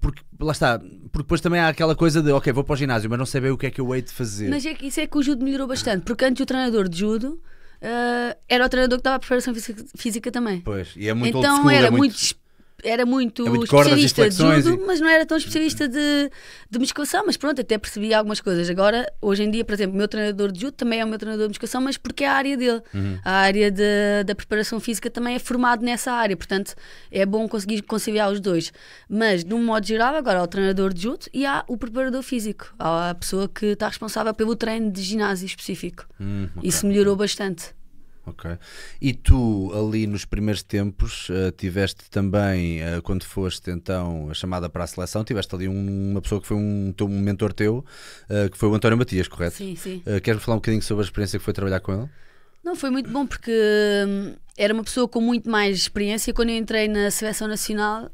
Porque, lá está, porque depois também há aquela coisa de, ok, vou para o ginásio, mas não sei bem o que é que eu hei de fazer. Mas é que isso é que o judo melhorou bastante, porque antes o treinador de judo. Uh, era o treinador que dava a preparação física, física também. Pois, e é muito Então school, era é muito era muito, é muito especialista de judo, e... mas não era tão especialista de, de musculação, mas pronto, até percebi algumas coisas. Agora, hoje em dia, por exemplo, o meu treinador de judo também é o meu treinador de musculação, mas porque é a área dele. Uhum. A área de, da preparação física também é formado nessa área, portanto, é bom conseguir conciliar os dois. Mas, de um modo geral, agora há o treinador de judo e há o preparador físico. Há a pessoa que está responsável pelo treino de ginásio específico. Uhum, okay. Isso melhorou bastante. Ok. E tu, ali nos primeiros tempos, eh, tiveste também, eh, quando foste então chamada para a seleção, tiveste ali uma pessoa que foi um, teu, mentor teu, eh, que foi o António Matias, correto? Sim, sim. queres me falar um bocadinho sobre a experiência que foi trabalhar com ele? Não, foi muito bom porque hum, era uma pessoa com muito mais experiência. Quando eu entrei na seleção nacional,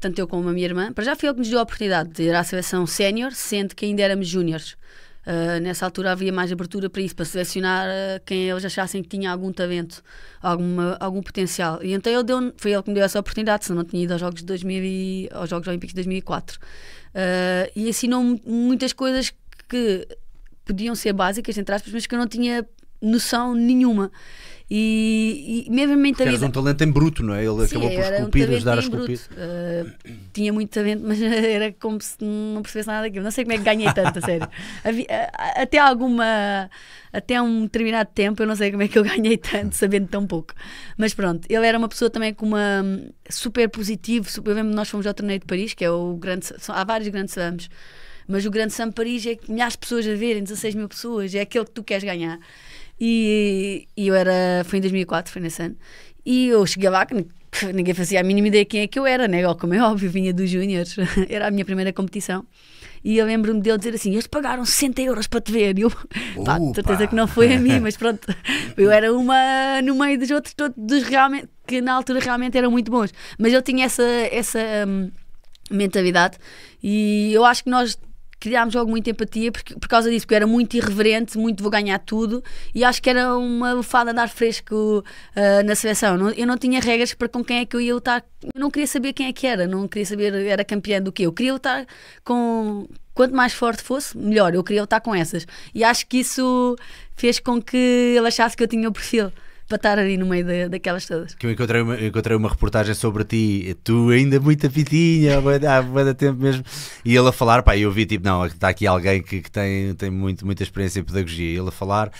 tanto eu como a minha irmã, para já foi ele que nos deu a oportunidade de ir à seleção sénior, sendo que ainda éramos júniores. Uh, nessa altura havia mais abertura para isso, para selecionar uh, quem eles achassem que tinha algum talento, alguma, algum potencial. E então ele deu, foi ele que me deu essa oportunidade, se não tinha ido aos Jogos, de 2000 e, aos Jogos Olímpicos de 2004. Uh, e ah, ensinou muitas coisas que podiam ser básicas, entre aspas, mas que eu não tinha noção nenhuma. E, e mesmo a mentalidade. Eras um talento em bruto, não é? Ele Sim, acabou por esculpir, um ajudar a esculpir. Uh, tinha muito talento, mas era como se não percebesse nada daquilo. Não sei como é que ganhei tanto, a sério. Ah, ah, até alguma. Até um determinado tempo, eu não sei como é que eu ganhei tanto, sabendo tão pouco. Mas pronto, ele era uma pessoa também com uma. Hum, super positivo. Super, eu lembro nós fomos ao torneio de Paris, que é o grande. há vários grandes anos mas o Grande São Paris é milhares de pessoas a verem, 16 mil pessoas, é aquele que tu queres ganhar. E, e eu era. Foi em 2004, foi nesse ano. E eu cheguei lá, que ninguém fazia a mínima ideia quem é que eu era, né? Como é óbvio, vinha dos Júniors, era a minha primeira competição. E eu lembro-me dele dizer assim: eles pagaram 60 euros para te ver. E eu, pá, de certeza que não foi a mim, mas pronto, eu era uma no meio dos outros, todos realmente, que na altura realmente eram muito bons. Mas eu tinha essa, essa hum, mentalidade e eu acho que nós criámos logo muita empatia porque, por causa disso, porque era muito irreverente, muito vou ganhar tudo e acho que era uma bufada de ar fresco uh, na seleção. Não, eu não tinha regras para com quem é que eu ia lutar, eu não queria saber quem é que era, não queria saber era campeã do que eu queria lutar com. Quanto mais forte fosse, melhor. Eu queria lutar com essas. E acho que isso fez com que ele achasse que eu tinha o perfil para estar ali no meio daquelas todas. Que eu encontrei uma, encontrei uma reportagem sobre ti, tu ainda muito apitinha, há muito tempo mesmo, e ele a falar, pá, eu vi tipo, não, está aqui alguém que, que tem, tem muito, muita experiência em pedagogia, ele a falar, uh,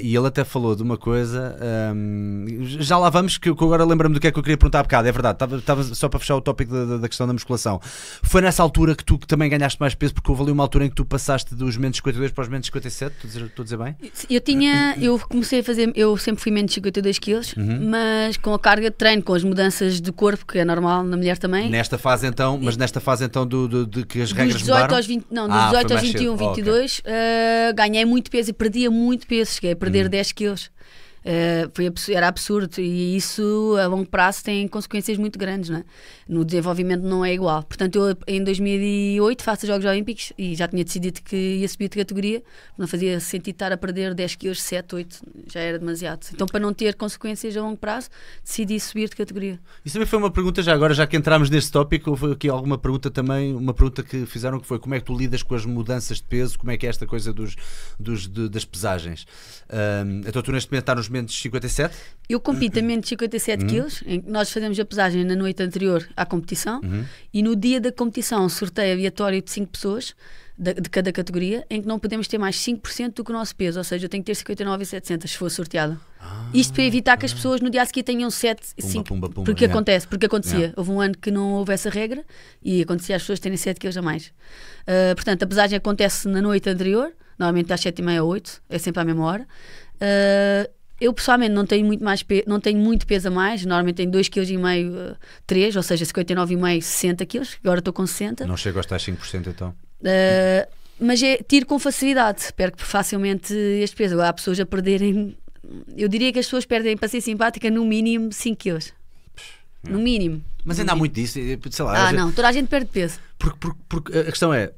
e ele até falou de uma coisa, um, ah, já lá vamos, que, que agora lembro-me do que é que eu queria perguntar há bocado, é verdade, estava, estava só para fechar o tópico da, da, questão da musculação. Foi nessa altura que tu que também ganhaste mais peso, porque houve ali uma altura em que tu passaste dos menos 52 para os menos 57, estou a dizer, estou a dizer bem? Eu tinha, eu comecei a fazer, eu sempre fui menos menos 52 quilos, uhum. mas com a carga de treino, com as mudanças de corpo, que é normal na mulher também. Nesta fase então, mas nesta fase então do, do de que as dos regras 18 mudaram? Aos 20, não, dos ah, 18 aos 21, cedo. 22, oh, okay. uh, ganhei muito peso e perdia muito peso, cheguei a perder uhum. 10 quilos. Uh, foi absurdo, era absurdo e isso a longo prazo tem consequências muito grandes, né? No desenvolvimento não é igual. Portanto, eu em 2008 faço os Jogos Olímpicos e já tinha decidido que ia subir de categoria, não fazia sentido estar a perder 10 quilos, 7, 8, já era demasiado. Então, para não ter consequências a longo prazo, decidi subir de categoria. Isso também foi uma pergunta, já agora, já que entramos nesse tópico, houve aqui alguma pergunta também, uma pergunta que fizeram que foi como é que tu lidas com as mudanças de peso, como é que é esta coisa dos, dos de, das pesagens? Um, então, tu neste momento está nos menos 57? Eu compito a menos 57 uhum. quilos. Nós fazemos a pesagem na noite anterior à competição uhum. e no dia da competição sorteio aleatório de 5 pessoas de, cada categoria em que não podemos ter mais 5% do que o nosso peso. Ou seja, eu tenho que ter 59,700 se for sorteado. Ah, Isto para evitar que as ah. pessoas no dia a seguir tenham 7, pumba, 5. Pumba, pumba, porque acontece, porque acontecia. Yeah. Houve um ano que não houve essa regra e acontecia as pessoas terem 7 quilos a mais. Uh, portanto, a pesagem acontece na noite anterior, normalmente às 7h30 ou 8, é sempre à mesma hora. Uh, eu pessoalmente não tenho muito, mais não tenho muito peso a mais, normalmente tenho 2,5 kg, 3, ou seja, 59,5, 60 kg, agora estou com 60. Não chego aos tais 5% então? Uh, mas é, tiro com facilidade, perco facilmente este peso. Há pessoas a perderem, eu diria que as pessoas perdem para ser simpática no mínimo 5 kg. No mínimo. Mas ainda há muito disso, eh, sei lá. Ah, não, toda a gente perde peso. Porque, porque, porque a questão é,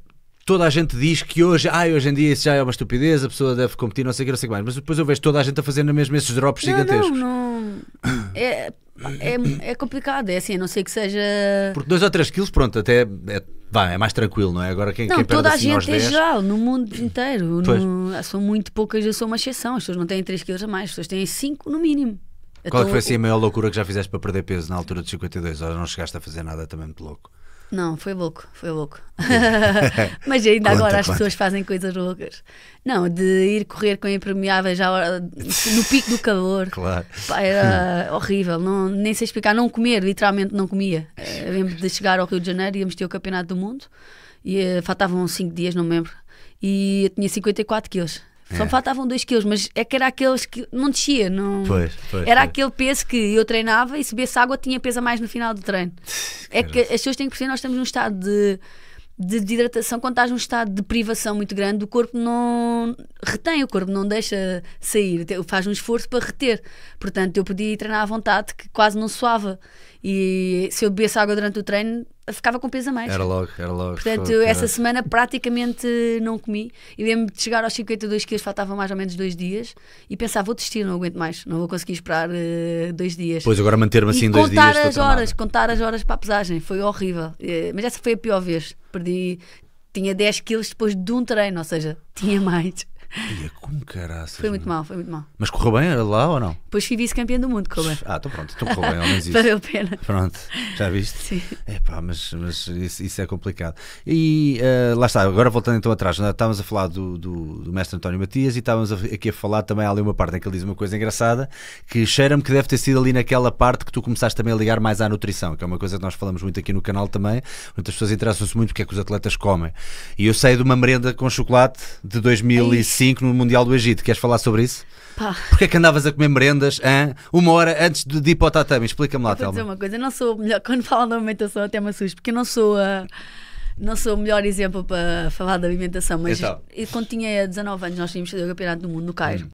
toda a gente diz que hoje, ai, hoje em dia isso já é uma estupidez, a pessoa deve competir, não sei o que, não sei o que mais. Mas depois eu vejo toda a gente a fazer na mesma esses drops não, gigantescos. Não, não. É, é, é, complicado, é assim, a não sei que seja. Porque 2 ou 3 quilos, pronto, até é, é mais tranquilo, não é? Agora quem, não, quem toda a assim gente é em geral, no mundo inteiro. No, são muito poucas, eu sou uma exceção. As pessoas não têm 3 quilos a mais, as pessoas têm 5 no mínimo. Qual é então foi assim a maior loucura que já fizeste para perder peso na altura dos 52 horas? Não chegaste a fazer nada também muito louco? Não, foi louco, foi louco. Mas ainda conta, agora as conta. pessoas fazem coisas loucas. Não, de ir correr com impermeáveis já eh, no pico do calor. Claro. Pá, era horrível, não, nem sei explicar. Não comer, literalmente não comia. Eh, lembro de chegar ao Rio de Janeiro, íamos ter o Campeonato do Mundo e eh, faltavam 5 dias, não me lembro. E eu tinha 54 quilos. É. Só faltavam 2 quilos, mas é que era aqueles que não descia, não. Pois, pois, era pois. aquele peso que eu treinava e se bebesse água tinha peso a mais no final do treino. é que as pessoas têm que perceber, nós estamos num estado de, de, de hidratação, quando estás num estado de privação muito grande, o corpo não retém, o corpo não deixa sair, faz um esforço para reter. Portanto, eu podia treinar à vontade, que quase não suava. E se eu bebesse água durante o treino, ficava com peso a mais. Era logo, era logo. Portanto, foi, essa era. semana praticamente não comi. E lembro-me de chegar aos 52 quilos, faltavam mais ou menos dois dias, e pensava, vou desistir, não aguento mais, não vou conseguir esperar uh, dois dias. Pois, agora manter-me assim dois contar dias. Contar as horas, tramada. contar as horas para a pesagem, foi horrível. Uh, mas essa foi a pior vez. Perdi, tinha 10 quilos depois de um treino, ou seja, tinha mais. Ia, como caraças. Foi muito mal, foi muito mal. Mas correu bem lá ou não? Pois fui vice campeão do mundo, correu bem. Ah, então pronto, então correu bem, ao menos isso. Valeu a pena. Pronto, já viste? Sim. É pá, mas, mas isso, isso, é complicado. E uh, lá está, agora voltando então atrás, estávamos a falar do, do, do mestre António Matias e estávamos aqui a falar também, há ali uma parte em que ele diz uma coisa engraçada, que cheira-me que deve ter sido ali naquela parte que tu começaste também a ligar mais à nutrição, que é uma coisa que nós falamos muito aqui no canal também, muitas pessoas interessam-se muito porque é que os atletas comem. E eu saí de uma merenda com chocolate de 2005 no Mundial do Egito. Queres falar sobre isso? Pá. Porquê é que andavas a comer merendas hein? uma hora antes de, ir para o tatame? Explica-me lá, Telma. Vou dizer uma coisa, eu não sou melhor, quando falo da alimentação até me assusto, porque eu não sou a. Não sou o melhor exemplo para falar da alimentação, mas então. quando tinha 19 anos nós tínhamos sido o Campeonato do Mundo no Cairo. Hum.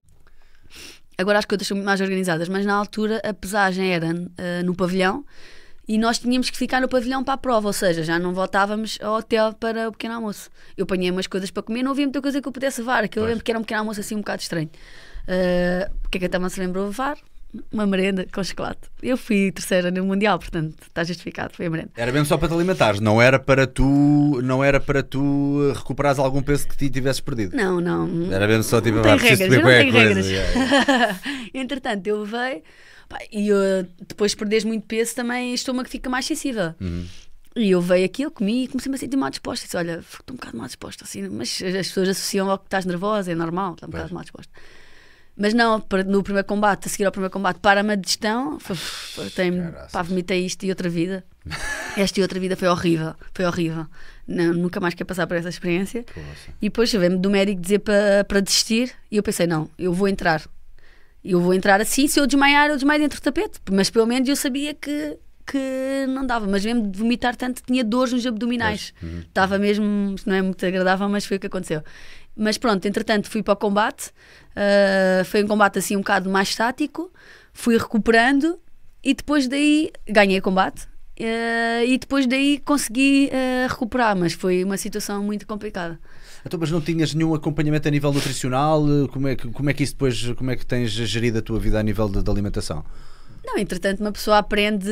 Agora as coisas são muito mais organizadas, mas na altura a pesagem era uh, no pavilhão, e nós tínhamos que ficar no pavilhão para a prova, ou seja, já não voltávamos ao hotel para o pequeno almoço. Eu apanhei umas coisas para comer, não havia muita coisa que eu pudesse levar, que eu lembro que era um pequeno almoço assim um bocado estranho. Uh, ah, porque é que a Tama se lembrou levar? uma merenda com chocolate. Eu fui terceira no mundial, portanto, está justificado, foi a merenda. Era mesmo só para te alimentares, não era para tu, não era para tu ah, recuperares algum peso que ti tivesses perdido. Não, não. Era mesmo só tipo, não tem regras, não tem regras. Entretanto, eu levei e eu, depois perdes muito peso também, estômago fica mais sensível. Uhum. E eu veio aquilo, comi e comecei-me a sentir mal disposta. Disse: Olha, estou um bocado mal disposta, assim, mas as pessoas associam ao que estás nervosa, é normal, estás um bocado mal disposta. Mas não, no primeiro combate, a seguir ao primeiro combate, para-me a digestão, pá, vomitei isto e outra vida. Esta e outra vida foi horrível, foi horrível. Não, nunca mais quero passar por essa experiência. Poxa. E depois veio-me do médico dizer para desistir e eu pensei: Não, eu vou entrar. Eu vou entrar assim, se eu desmaiar, eu desmaio dentro do tapete. Mas pelo menos eu sabia que, que não dava. Mas mesmo de vomitar tanto, tinha dores nos abdominais. Uhum. Estava mesmo, não é muito agradável, mas foi o que aconteceu. Mas pronto, entretanto fui para o combate. Uh, foi um combate assim um bocado mais estático. Fui recuperando e depois daí ganhei o combate. Uh, e depois daí consegui uh, recuperar, mas foi uma situação muito complicada. Então, mas não tinhas nenhum acompanhamento a nível nutricional? Como é que, como é que isso depois, como é que tens gerido a tua vida a nível da alimentação? Não, entretanto, uma pessoa aprende.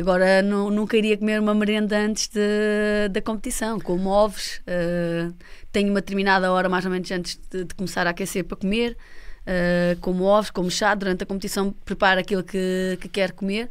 Agora, não, nunca iria comer uma merenda antes de, da competição, como ovos. Uh, tenho uma determinada hora, mais ou menos, antes de, de começar a aquecer para comer. Uh, como ovos, como chá. Durante a competição, prepara aquilo que, que quer comer.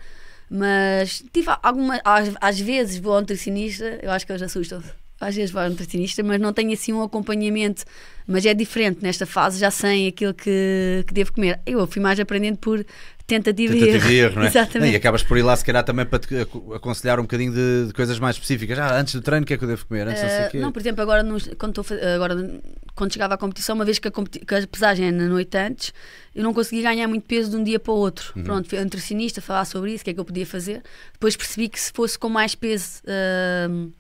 Mas tive alguma. Às, às vezes vou ao nutricionista, eu acho que eles assustam-se às vezes vou ao nutricionista, mas não tenho assim um acompanhamento. Mas é diferente, nesta fase já sem aquilo que, que devo comer. Eu fui mais aprendendo por tentativa, tentativa e erro. Não é? Exatamente. E acabas por ir lá, se calhar, também para te aconselhar um bocadinho de, de coisas mais específicas. Ah, antes do treino, o que é que eu devo comer? Antes, uh, não, sei eh, quê. não, por exemplo, agora, nos, quando, estou, agora quando chegava à competição, uma vez que a, que a, pesagem é na noite antes, eu não consegui ganhar muito peso de um dia para o outro. Uhum. Pronto, fui a nutricionista falar sobre isso, o que é que eu podia fazer. Depois percebi que se fosse com mais peso. Uh,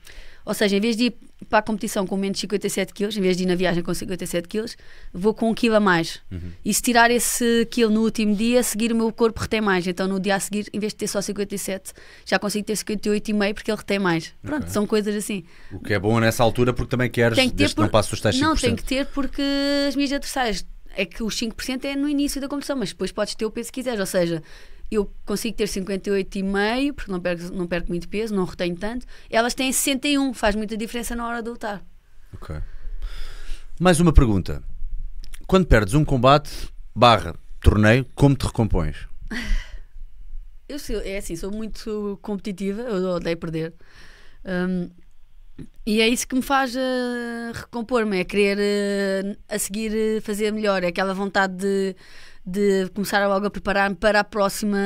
ou seja, em vez de ir para a competição com menos 57 quilos, em vez de ir na viagem com 57 quilos, vou com um quilo a mais. Uhum. E se tirar esse quilo no último dia, seguir o meu corpo retém mais. Então no dia a seguir, em vez de ter só 57, já consigo ter 58,5 porque ele retém mais. Pronto, okay. são coisas assim. O que é bom nessa altura porque também queres, tem que ter por... não passes os testes Não, tem que ter porque as minhas adversárias é que os 5% é no início da competição, mas depois podes ter o peso que quiseres. Ou seja, eu consigo ter 58,5, porque não perco, não perco muito peso, não retenho tanto. Elas têm 61, faz muita diferença na hora de lutar. Ok. Mais uma pergunta. Quando perdes um combate, barra, torneio, como te recompões? eu sou, é assim, sou muito competitiva, eu odeio perder. Um, e é isso que me faz uh, recompor-me, é querer uh, a seguir uh, fazer melhor, é aquela vontade de de começar logo a preparar-me para a próxima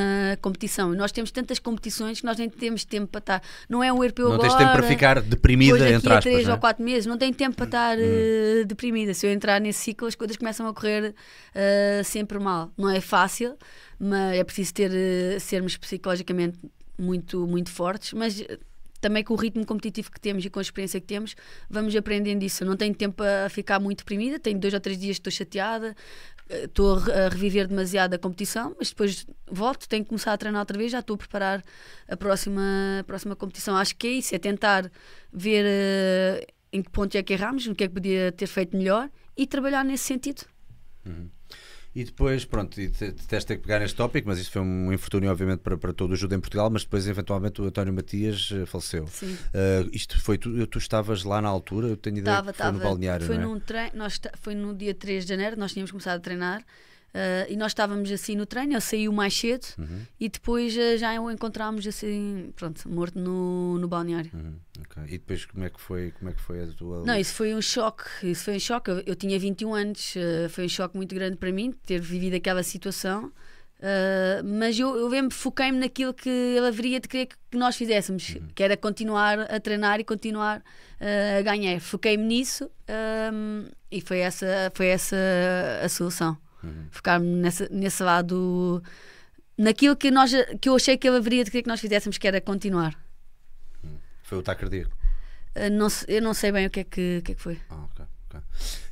competição. Nós temos tantas competições que nós nem temos tempo para estar. Não é um europeu não agora. Não tens tempo para ficar deprimida, entre aspas. três é? ou quatro meses, não tem tempo para estar hum. uh, deprimida. Se eu entrar nesse ciclo, as coisas começam a correr uh, sempre mal. Não é fácil, mas é preciso ter, uh, sermos psicologicamente muito, muito fortes, mas também com o ritmo competitivo que temos e com a experiência que temos, vamos aprendendo isso. Eu não tenho tempo a ficar muito deprimida, tenho dois ou três dias que estou chateada, estou a reviver demasiado a competição, mas depois volto, tenho que começar a treinar outra vez, já estou a preparar a próxima, a próxima competição. Acho que é isso, é tentar ver uh, em que ponto é que erramos, o que é que podia ter feito melhor e trabalhar nesse sentido. Uhum. E depois, pronto, e detesto ter que pegar neste tópico, mas isto foi um infortúnio, obviamente, para, para todo o judo em Portugal, mas depois, eventualmente, o António Matias eh, faleceu. Sim. Uh, isto foi, tu, tu estavas lá na altura, eu tenho ideia tava, que foi tava, no balneário, foi não é? num nós, foi no dia 3 de janeiro, nós tínhamos começado a treinar, Uh, e nós estávamos assim no treino, ele saiu mais cedo uhum. e depois uh, já o encontrámos assim, pronto, morto no, no balneário. Uhum. Okay. E depois como é que foi, como é que foi a tua Não, isso foi um choque, isso foi um choque. Eu, eu tinha 21 anos, uh, foi um choque muito grande para mim ter vivido aquela situação. mas eu, eu mesmo foquei-me naquilo que ele haveria de querer que nós fizéssemos, uhum. que era continuar a treinar e continuar a ganhar. Foquei-me nisso e foi essa, foi essa a solução. Uhum. Focar-me nesse, nesse lado. Naquilo que, nós, que eu achei que ele haveria de querer que nós fizéssemos, que era continuar. Uhum. Foi o tá Uh, não, eu não sei bem o que é que, que, é que foi. Ah, okay.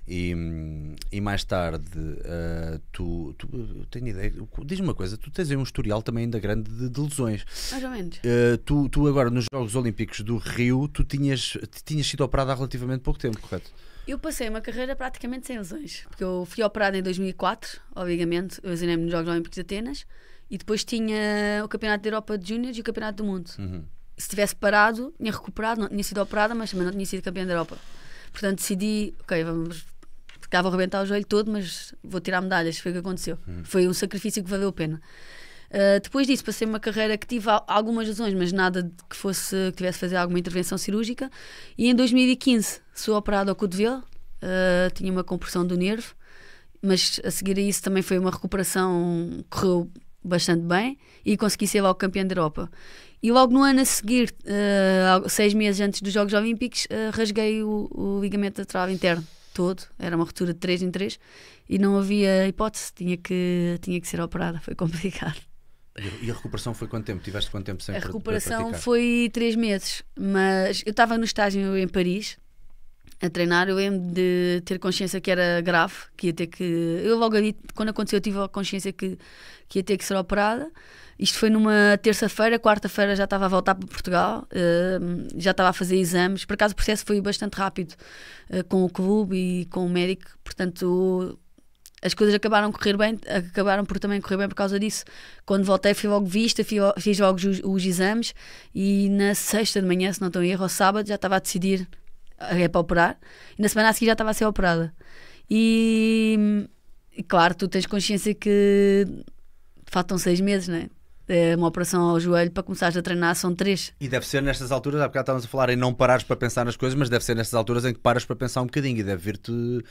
E, hum, e, mais tarde, uh, tu, tu eu tenho ideia, diz uma coisa, tu tens aí um historial também ainda grande de, de lesões. Mais ou menos. Uh, tu, tu agora nos Jogos Olímpicos do Rio, tu tinhas, tinhas sido operada há relativamente pouco tempo, correto? Eu passei uma carreira praticamente sem lesões, porque eu fui operada em 2004, obviamente, eu assinei-me nos Jogos Olímpicos de Atenas, e depois tinha o Campeonato da Europa de Júniores e o Campeonato do Mundo. Uhum. Se tivesse parado, tinha recuperado, não tinha sido operada, mas também não tinha sido campeã da Europa. Portanto, decidi, ok, vamos. ficava a arrebentar o joelho todo, mas vou tirar medalhas. Foi o que aconteceu. Uhum. Foi um sacrifício que valeu a pena. Ah, depois disso, passei uma carreira que tive algumas lesões, mas nada que fosse que tivesse fazer alguma intervenção cirúrgica. E em 2015 sou operado ao cotovelo, uh, ah, tinha uma compressão do nervo, mas a seguir a isso também foi uma recuperação, correu bastante bem e consegui ser logo campeão da Europa. E logo no ano a seguir, uh, seis meses antes dos Jogos Olímpicos, uh, rasguei o, o ligamento lateral interno todo, era uma ruptura de 3 em 3 e não havia hipótese, tinha que, tinha que ser operada, foi complicado. E a recuperação foi quanto tempo? Tiveste quanto tempo sem A recuperação foi três meses, mas eu estava no estágio em Paris a treinar. Eu lembro de ter consciência que era grave, que ia ter que. Eu logo ali, quando aconteceu, tive a consciência que, que ia ter que ser operada. Isto foi numa terça-feira, quarta-feira já estava a voltar para Portugal, uh, já estava a fazer exames. Por acaso o processo foi bastante rápido uh, com o clube e com o médico, portanto as coisas acabaram correr bem, acabaram por também correr bem por causa disso. Quando voltei fui logo vista, fui, fiz logo os, os, exames e na sexta de manhã, se não estou em erro, ao sábado já estava a decidir é para operar e na semana a seguir já estava a ser operada. E claro, tu tens consciência que faltam seis meses, não é? É uma operação ao joelho para começares a treinar são três. E deve ser nestas alturas, há bocado estávamos a falar em não parares para pensar nas coisas, mas deve ser nestas alturas em que paras para pensar um bocadinho e deve vir-te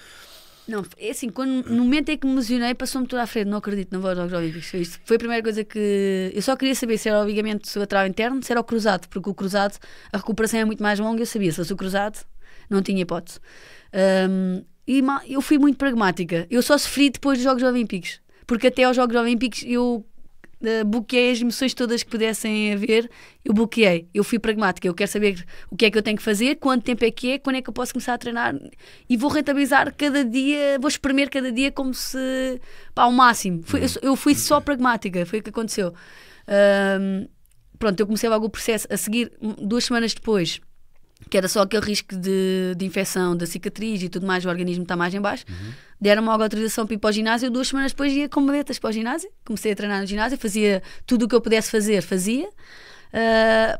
não, é assim, quando, no momento em que me lesionei, passou-me tudo à frente, não acredito, não vou aos Jogos Olímpicos. foi a primeira coisa que. Eu só queria saber se era o ligamento lateral interno, se era o cruzado, porque o cruzado, a recuperação é muito mais longa, eu sabia, se fosse o cruzado, não tinha hipótese. Um, e eu fui muito pragmática, eu só sofri depois dos Jogos Olímpicos, porque até aos Jogos Olímpicos eu eh, bloqueei as emoções todas que pudessem haver, eu bloqueei. Eu fui pragmática, eu quero saber o que é que eu tenho que fazer, quanto tempo é que é, quando é que eu posso começar a treinar e vou rentabilizar cada dia, vou espremer cada dia como se. pá, ao máximo. Fui, eu, hum. eu, fui só pragmática, foi o que aconteceu. Um, pronto, eu comecei logo o processo a seguir, hum, duas semanas depois que era só aquele risco de, de infecção da cicatriz e tudo mais, o organismo está mais em baixo, uhum. deram-me logo autorização para ir para o ginásio, duas semanas depois ia com maletas para o ginásio, comecei a treinar no ginásio, fazia tudo o que eu pudesse fazer, fazia, uh,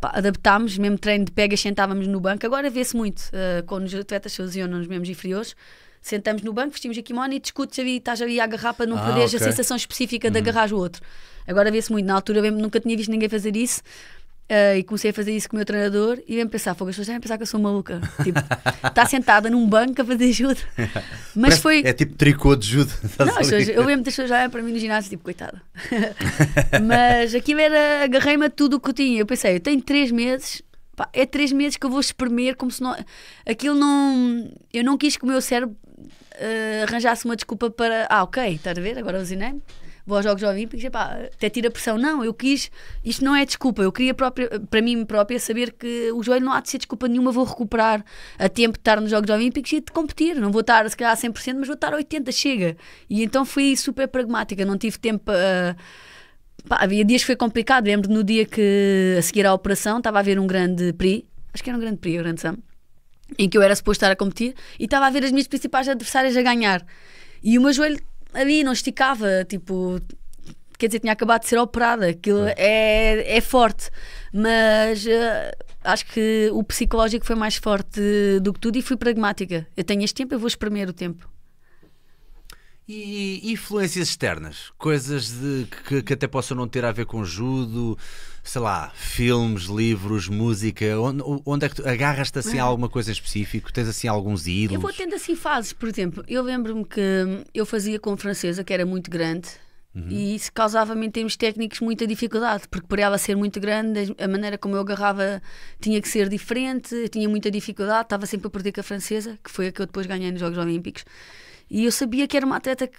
ah, adaptámos, mesmo treino de pegas sentávamos no banco, agora vê-se muito, uh, quando os atletas se lesionam nos membros inferiores, sentamos no banco, vestimos a kimono e discutes ali, estás ali a agarrar para não ah, perderes okay. a sensação específica de uhum. agarrar o outro. Agora vê-se muito, na altura eu nunca tinha visto ninguém fazer isso, Uh, e comecei a fazer isso com o meu treinador e vem pensar, fogo, as pessoas devem pensar que eu sou maluca. Tipo, está sentada num banco a fazer judo. Mas foi. É tipo tricô de judo. Não, pessoas, eu lembro das pessoas já para mim no ginásio, tipo, coitada. Mas aquilo era, agarrei-me a tudo o que eu tinha. Eu pensei, eu tenho três meses, pá, é três meses que eu vou espremer como se não. Aquilo não. Eu não quis que o meu cérebro uh, arranjasse uma desculpa para. Ah, ok, está a ver? Agora usinei-me vou aos Jogos Olímpicos, epá, até tira pressão. Não, eu quis, isto não é desculpa, eu queria própria, para mim própria saber que o joelho não há de ser desculpa nenhuma, vou recuperar a tempo de estar nos Jogos Olímpicos e de competir. Não vou estar se calhar a 100%, mas vou estar a 80%, chega. E então fui super pragmática, não tive tempo a. Pá, havia dias que foi complicado. Lembro no dia que a seguir à operação estava a haver um grande PRI, acho que era um grande PRI, o grande Sam, em que eu era suposto estar a competir e estava a ver as minhas principais adversárias a ganhar. E o meu joelho ali não esticava, tipo, quer dizer, tinha acabado de ser operada, aquilo é, é, forte, mas uh, acho que o psicológico foi mais forte do que tudo e fui pragmática. Eu tenho este tempo, eu vou espremer o tempo. E influências externas, coisas de, que, que, até possam não ter a ver com judo, sei lá, filmes, livros, música, onde, onde é que tu agarras-te assim a ah. alguma coisa em específico? Tens assim alguns ídolos? Eu vou tendo assim fases, por exemplo, eu lembro-me que eu fazia com francesa, que era muito grande, Uhum. E isso causava-me em termos técnicos muita dificuldade, porque por ela ser muito grande, a maneira como eu agarrava tinha que ser diferente, tinha muita dificuldade, estava sempre a perder com a francesa, que foi a que eu depois ganhei nos Jogos Olímpicos. E eu sabia que era uma atleta que.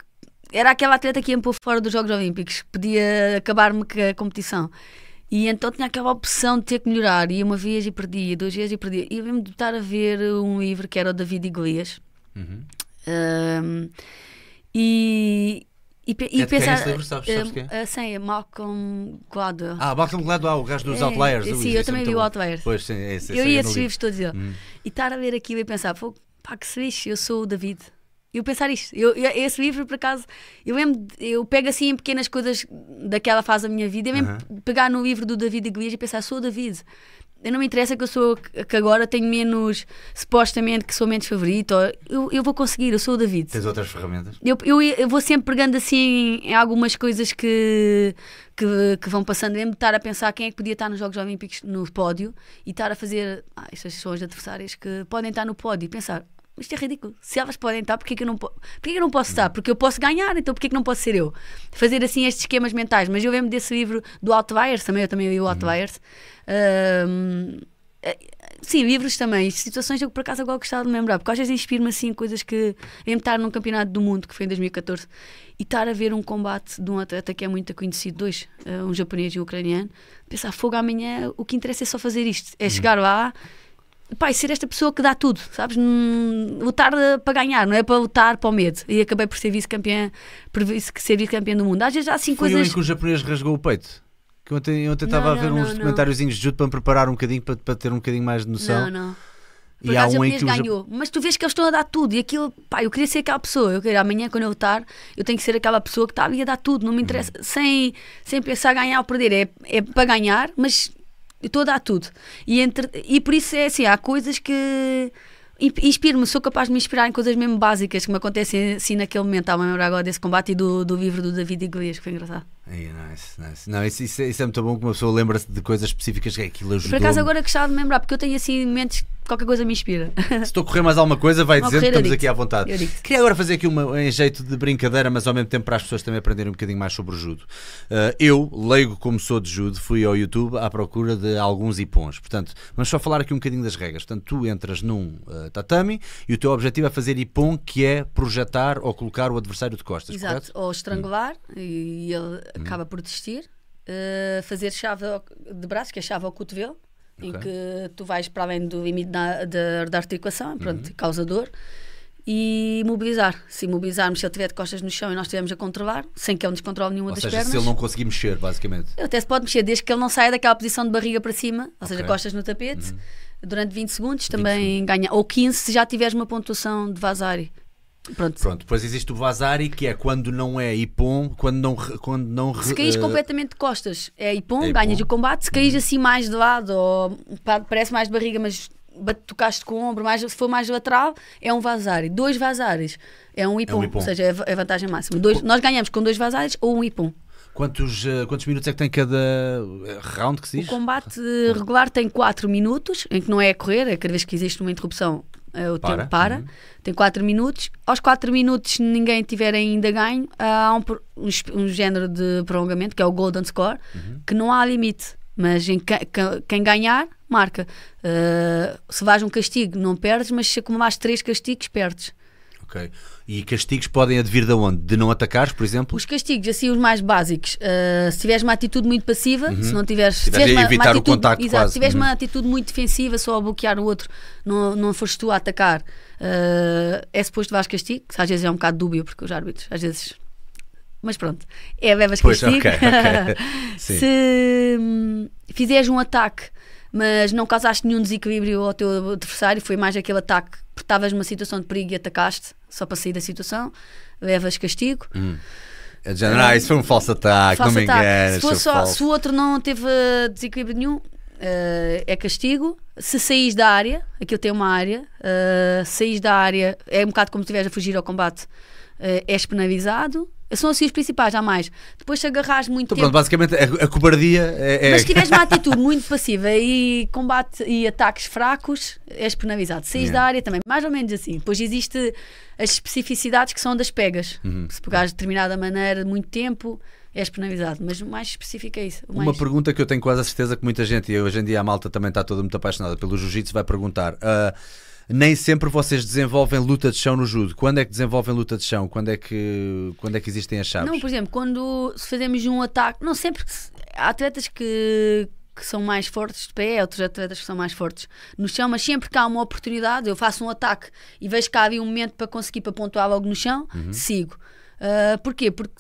Era aquela atleta que ia pôr fora dos Jogos Olímpicos, podia acabar-me com a competição. E então tinha aquela opção de ter que melhorar. E uma vez e perdia, duas vezes e perdia. E eu lembro de estar a ver um livro que era o David Iglesias. Uhum. Um, e, e, e é pensar. Quem é livro, sabes, sabes quem? Uh, sim, é Malcolm Gladwell. Ah, Malcolm Gladwell, o gajo dos é, Outliers. Sim, eu também vi o Outliers. Pois, sim, esse, eu ia é esses livros todos. Hum. E estar a ver aquilo e pensar, pá, que se lixe, eu sou o David eu pensar isto. Eu, eu, esse livro, por acaso, eu lembro, eu pego assim em pequenas coisas daquela fase da minha vida, eu mesmo uhum. pegar no livro do David Iglesias e pensar, sou o David. Eu não me interessa que eu sou que agora tenho menos supostamente que sou menos favorito. Eu, eu vou conseguir, eu sou o David. Tens outras ferramentas? Eu, eu, eu vou sempre pegando assim em algumas coisas que, que, que vão passando. Lembro de estar a pensar quem é que podia estar nos Jogos Olímpicos no pódio e estar a fazer ah, estas são as adversárias que podem estar no pódio e pensar isto é ridículo. Se elas podem estar, porquê que eu não, porquê que eu não posso estar? Porque eu posso ganhar, então porquê que não posso ser eu? Fazer assim estes esquemas mentais. Mas eu lembro desse livro do Outliers, também eu também li o Outliers. Uhum. Eh, sim, livros também. Situações que eu por acaso agora gostava de me lembrar, porque às vezes inspiro-me assim coisas que. em estar num campeonato do mundo que foi em 2014 e estar a ver um combate de um atleta que é muito conhecido, dois, eh, um japonês e um ucraniano. Pensar, fogo amanhã, o que interessa é só fazer isto, é uhum. chegar lá pai, ser esta pessoa que dá tudo, sabes? Lutar eh, para ganhar, não é para lutar para o medo. E acabei por ser vice-campeã, por ser vice-campeã do mundo. Às vezes há assim Foi coisas. Foi que o japonês rasgou o peito. Que ontem, ontem estava não, a ver não, uns documentáriozinhos de judo para me preparar um bocadinho, para, para ter um bocadinho mais de noção. Não, não. e há um em que ganhou. Mas tu vês que eles estão a dar tudo. E aquilo, pá, eu queria ser aquela pessoa. Eu quero amanhã, quando eu lutar, eu tenho que ser aquela pessoa que está ali a dar tudo. Não me interessa, uhum. sem, sem pensar ganhar ou perder. É, é para ganhar, mas eu estou a dar tudo. E, entre, e por isso é assim, há coisas que inspiro-me, sou capaz de me inspirar em coisas mesmo básicas que me acontecem assim naquele momento. Há a memória agora desse combate e do, do livro do David Iglesias, que foi engraçado. Yeah, nice, nice. Não, isso, isso, é, isso, é muito bom que uma pessoa lembra-se de coisas específicas que aquilo ajudou. Por acaso agora gostava de lembrar, porque eu tenho assim momentos qualquer coisa me inspira. Se estou a correr mais alguma coisa, vai dizer que estamos aqui à vontade. Queria agora fazer aqui uma, em jeito de brincadeira, mas ao mesmo tempo para as pessoas também aprenderem um bocadinho mais sobre o judo. Uh, eu, leigo como sou de judo, fui ao YouTube à procura de alguns ipons. Portanto, vamos só falar aqui um bocadinho das regras. Portanto, tu entras num uh, tatame e o teu objetivo é fazer ipon, que é projetar ou colocar o adversário de costas. Exato, correto? ou estrangular hum. e ele hum. acaba por desistir. Uh, fazer chave de braço, que é chave ao cotovelo, okay. em que tu vais para além do limite da, da, da articulação, é, pronto, uhum. causa dor, e mobilizar. Se imobilizarmos, se ele tiver de costas no chão e nós estivermos a controlar, sem que ele nos controle nenhuma Ou das seja, pernas. se ele não conseguir mexer, basicamente. Ele até se pode mexer, desde que ele não saia daquela posição de barriga para cima, ou okay. seja, costas no tapete, uhum. durante 20 segundos 20 também segundos. ganha. Ou 15 se já tiveres uma pontuação de vasari. Pronto. Pronto, depois existe o Vasari, que é quando não é Ipon, quando não. Quando não se caís uh... completamente de costas, é Ipon, é ganhas o combate. Se caís uhum. assim mais de lado, ou parece mais de barriga, mas tocaste com o ombro, mais, se for mais lateral, é um Vasari. Dois Vasares é um Ipon, é um ou seja, é a é vantagem máxima. Dois, nós ganhamos com dois Vasares ou um Ipon. Quantos, eh, quantos minutos é que tem cada eh, round que se diz? O combate regular tem 4 minutos, em que não é a correr, é cada vez que existe uma interrupção é, o para. tempo para, uhum. tem 4 minutos. Aos 4 minutos, ninguém tiver ainda ganho, há um, um, um género de prolongamento que é o Golden Score, uhum. que não há limite, mas em, quem ganhar, marca. Uh, se vais um castigo, não perdes, mas se acumulares 3 castigos, perdes. Ok. E castigos podem advir de onde? De não atacares, por exemplo? Os castigos, assim, os mais básicos. Uh, se tiveres uma atitude muito passiva, uhum. se não tiveres. Se tiveres, uma, evitar uma atitude, o contacto exato, Se tiveres uhum. uma atitude muito defensiva, só a bloquear o outro, não, não foste tu a atacar, uh, é suposto vais castigo, às vezes é um bocado dúbio, porque os árbitros, às vezes. Mas pronto, é bebas pois, castigo. Okay, okay. se hum, fizeres um ataque mas não causaste nenhum desequilíbrio ao teu adversário. Foi mais aquele ataque porque estavas numa situação de perigo e atacaste só para sair da situação, levas castigo. Hum. É de ah, isso foi um falso ataque, falso não me engano. Se, só, se o outro não teve eh, desequilíbrio nenhum, Uh, é castigo. Se saís da área, aquilo tem uma área, uh, saís da área, é um bocado como se estivesse a fugir ao combate, uh, és penalizado. São assim os principais, há mais. Depois se agarras muito então, tempo... Pronto, basicamente a, a cobardia é, é... Mas se tiveres uma atitude muito passiva e combate e ataques fracos, és penalizado. Saís yeah. da área também, mais ou menos assim. Depois existe as especificidades que são das pegas. Uhum. Se pegares de determinada maneira muito tempo, és penalizado. Mas o mais específico é isso. Mais... Uma pergunta que eu tenho quase a certeza que muita gente, e hoje em dia a malta também está toda muito apaixonada pelo jiu-jitsu, vai perguntar... Uh, nem sempre vocês desenvolvem luta de chão no judo. Quando é que desenvolvem luta de chão? Quando é que, quando é que existem as chaves? Não, por exemplo, quando fazemos um ataque, não sempre há atletas que, que são mais fortes de pé, outros atletas que são mais fortes no chão, mas sempre que há uma oportunidade, eu faço um ataque e vejo que há ali um momento para conseguir para pontuar algo no chão, uhum. sigo. Uh, porquê? Porque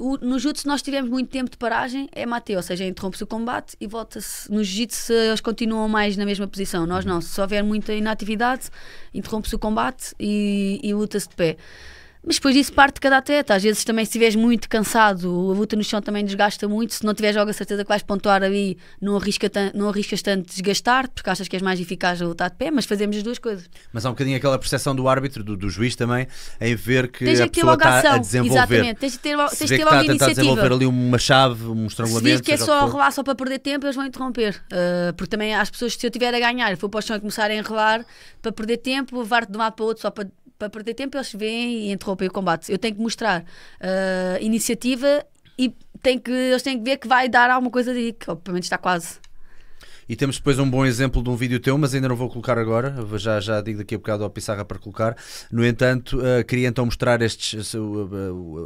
o, no jiu-jitsu nós tivemos muito tempo de paragem, é matei, ou seja, interrompe-se o combate e volta-se. No jiu-jitsu eles continuam mais na mesma posição, nós não. Se houver muita inatividade, interrompe-se o combate e, e luta-se de pé. Mas depois disso parte de cada atleta. Às vezes também se estiveres muito cansado, a luta no chão também desgasta muito. Se não tiveres logo a certeza que vais pontuar ali, não, arrisca não arriscas tanto desgastar, porque achas que és mais eficaz a lutar de pé, mas fazemos as duas coisas. Mas há um bocadinho aquela percepção do árbitro, do, do juiz também, em ver que tens a que pessoa está ação. a desenvolver. Exatamente, tens de ter, tens de ter logo a iniciativa. desenvolver ali uma chave, um estrangulamento. Se diz que é só rolar só para perder tempo, eles vão interromper. Uh, porque também as pessoas, se eu estiver a ganhar, for para o chão e começar a enrolar para perder tempo, levar-te de um lado para o outro só para para perder tempo, eles vêm e interrompem o combate. Eu tenho que mostrar uh, iniciativa e tenho que, eles têm que ver que vai dar alguma coisa ali que, obviamente está quase. E temos depois um bom exemplo de um vídeo teu, mas ainda não vou colocar agora, já, já digo daqui a bocado ao Pissarra para colocar. No entanto, uh, queria então mostrar estes, eh,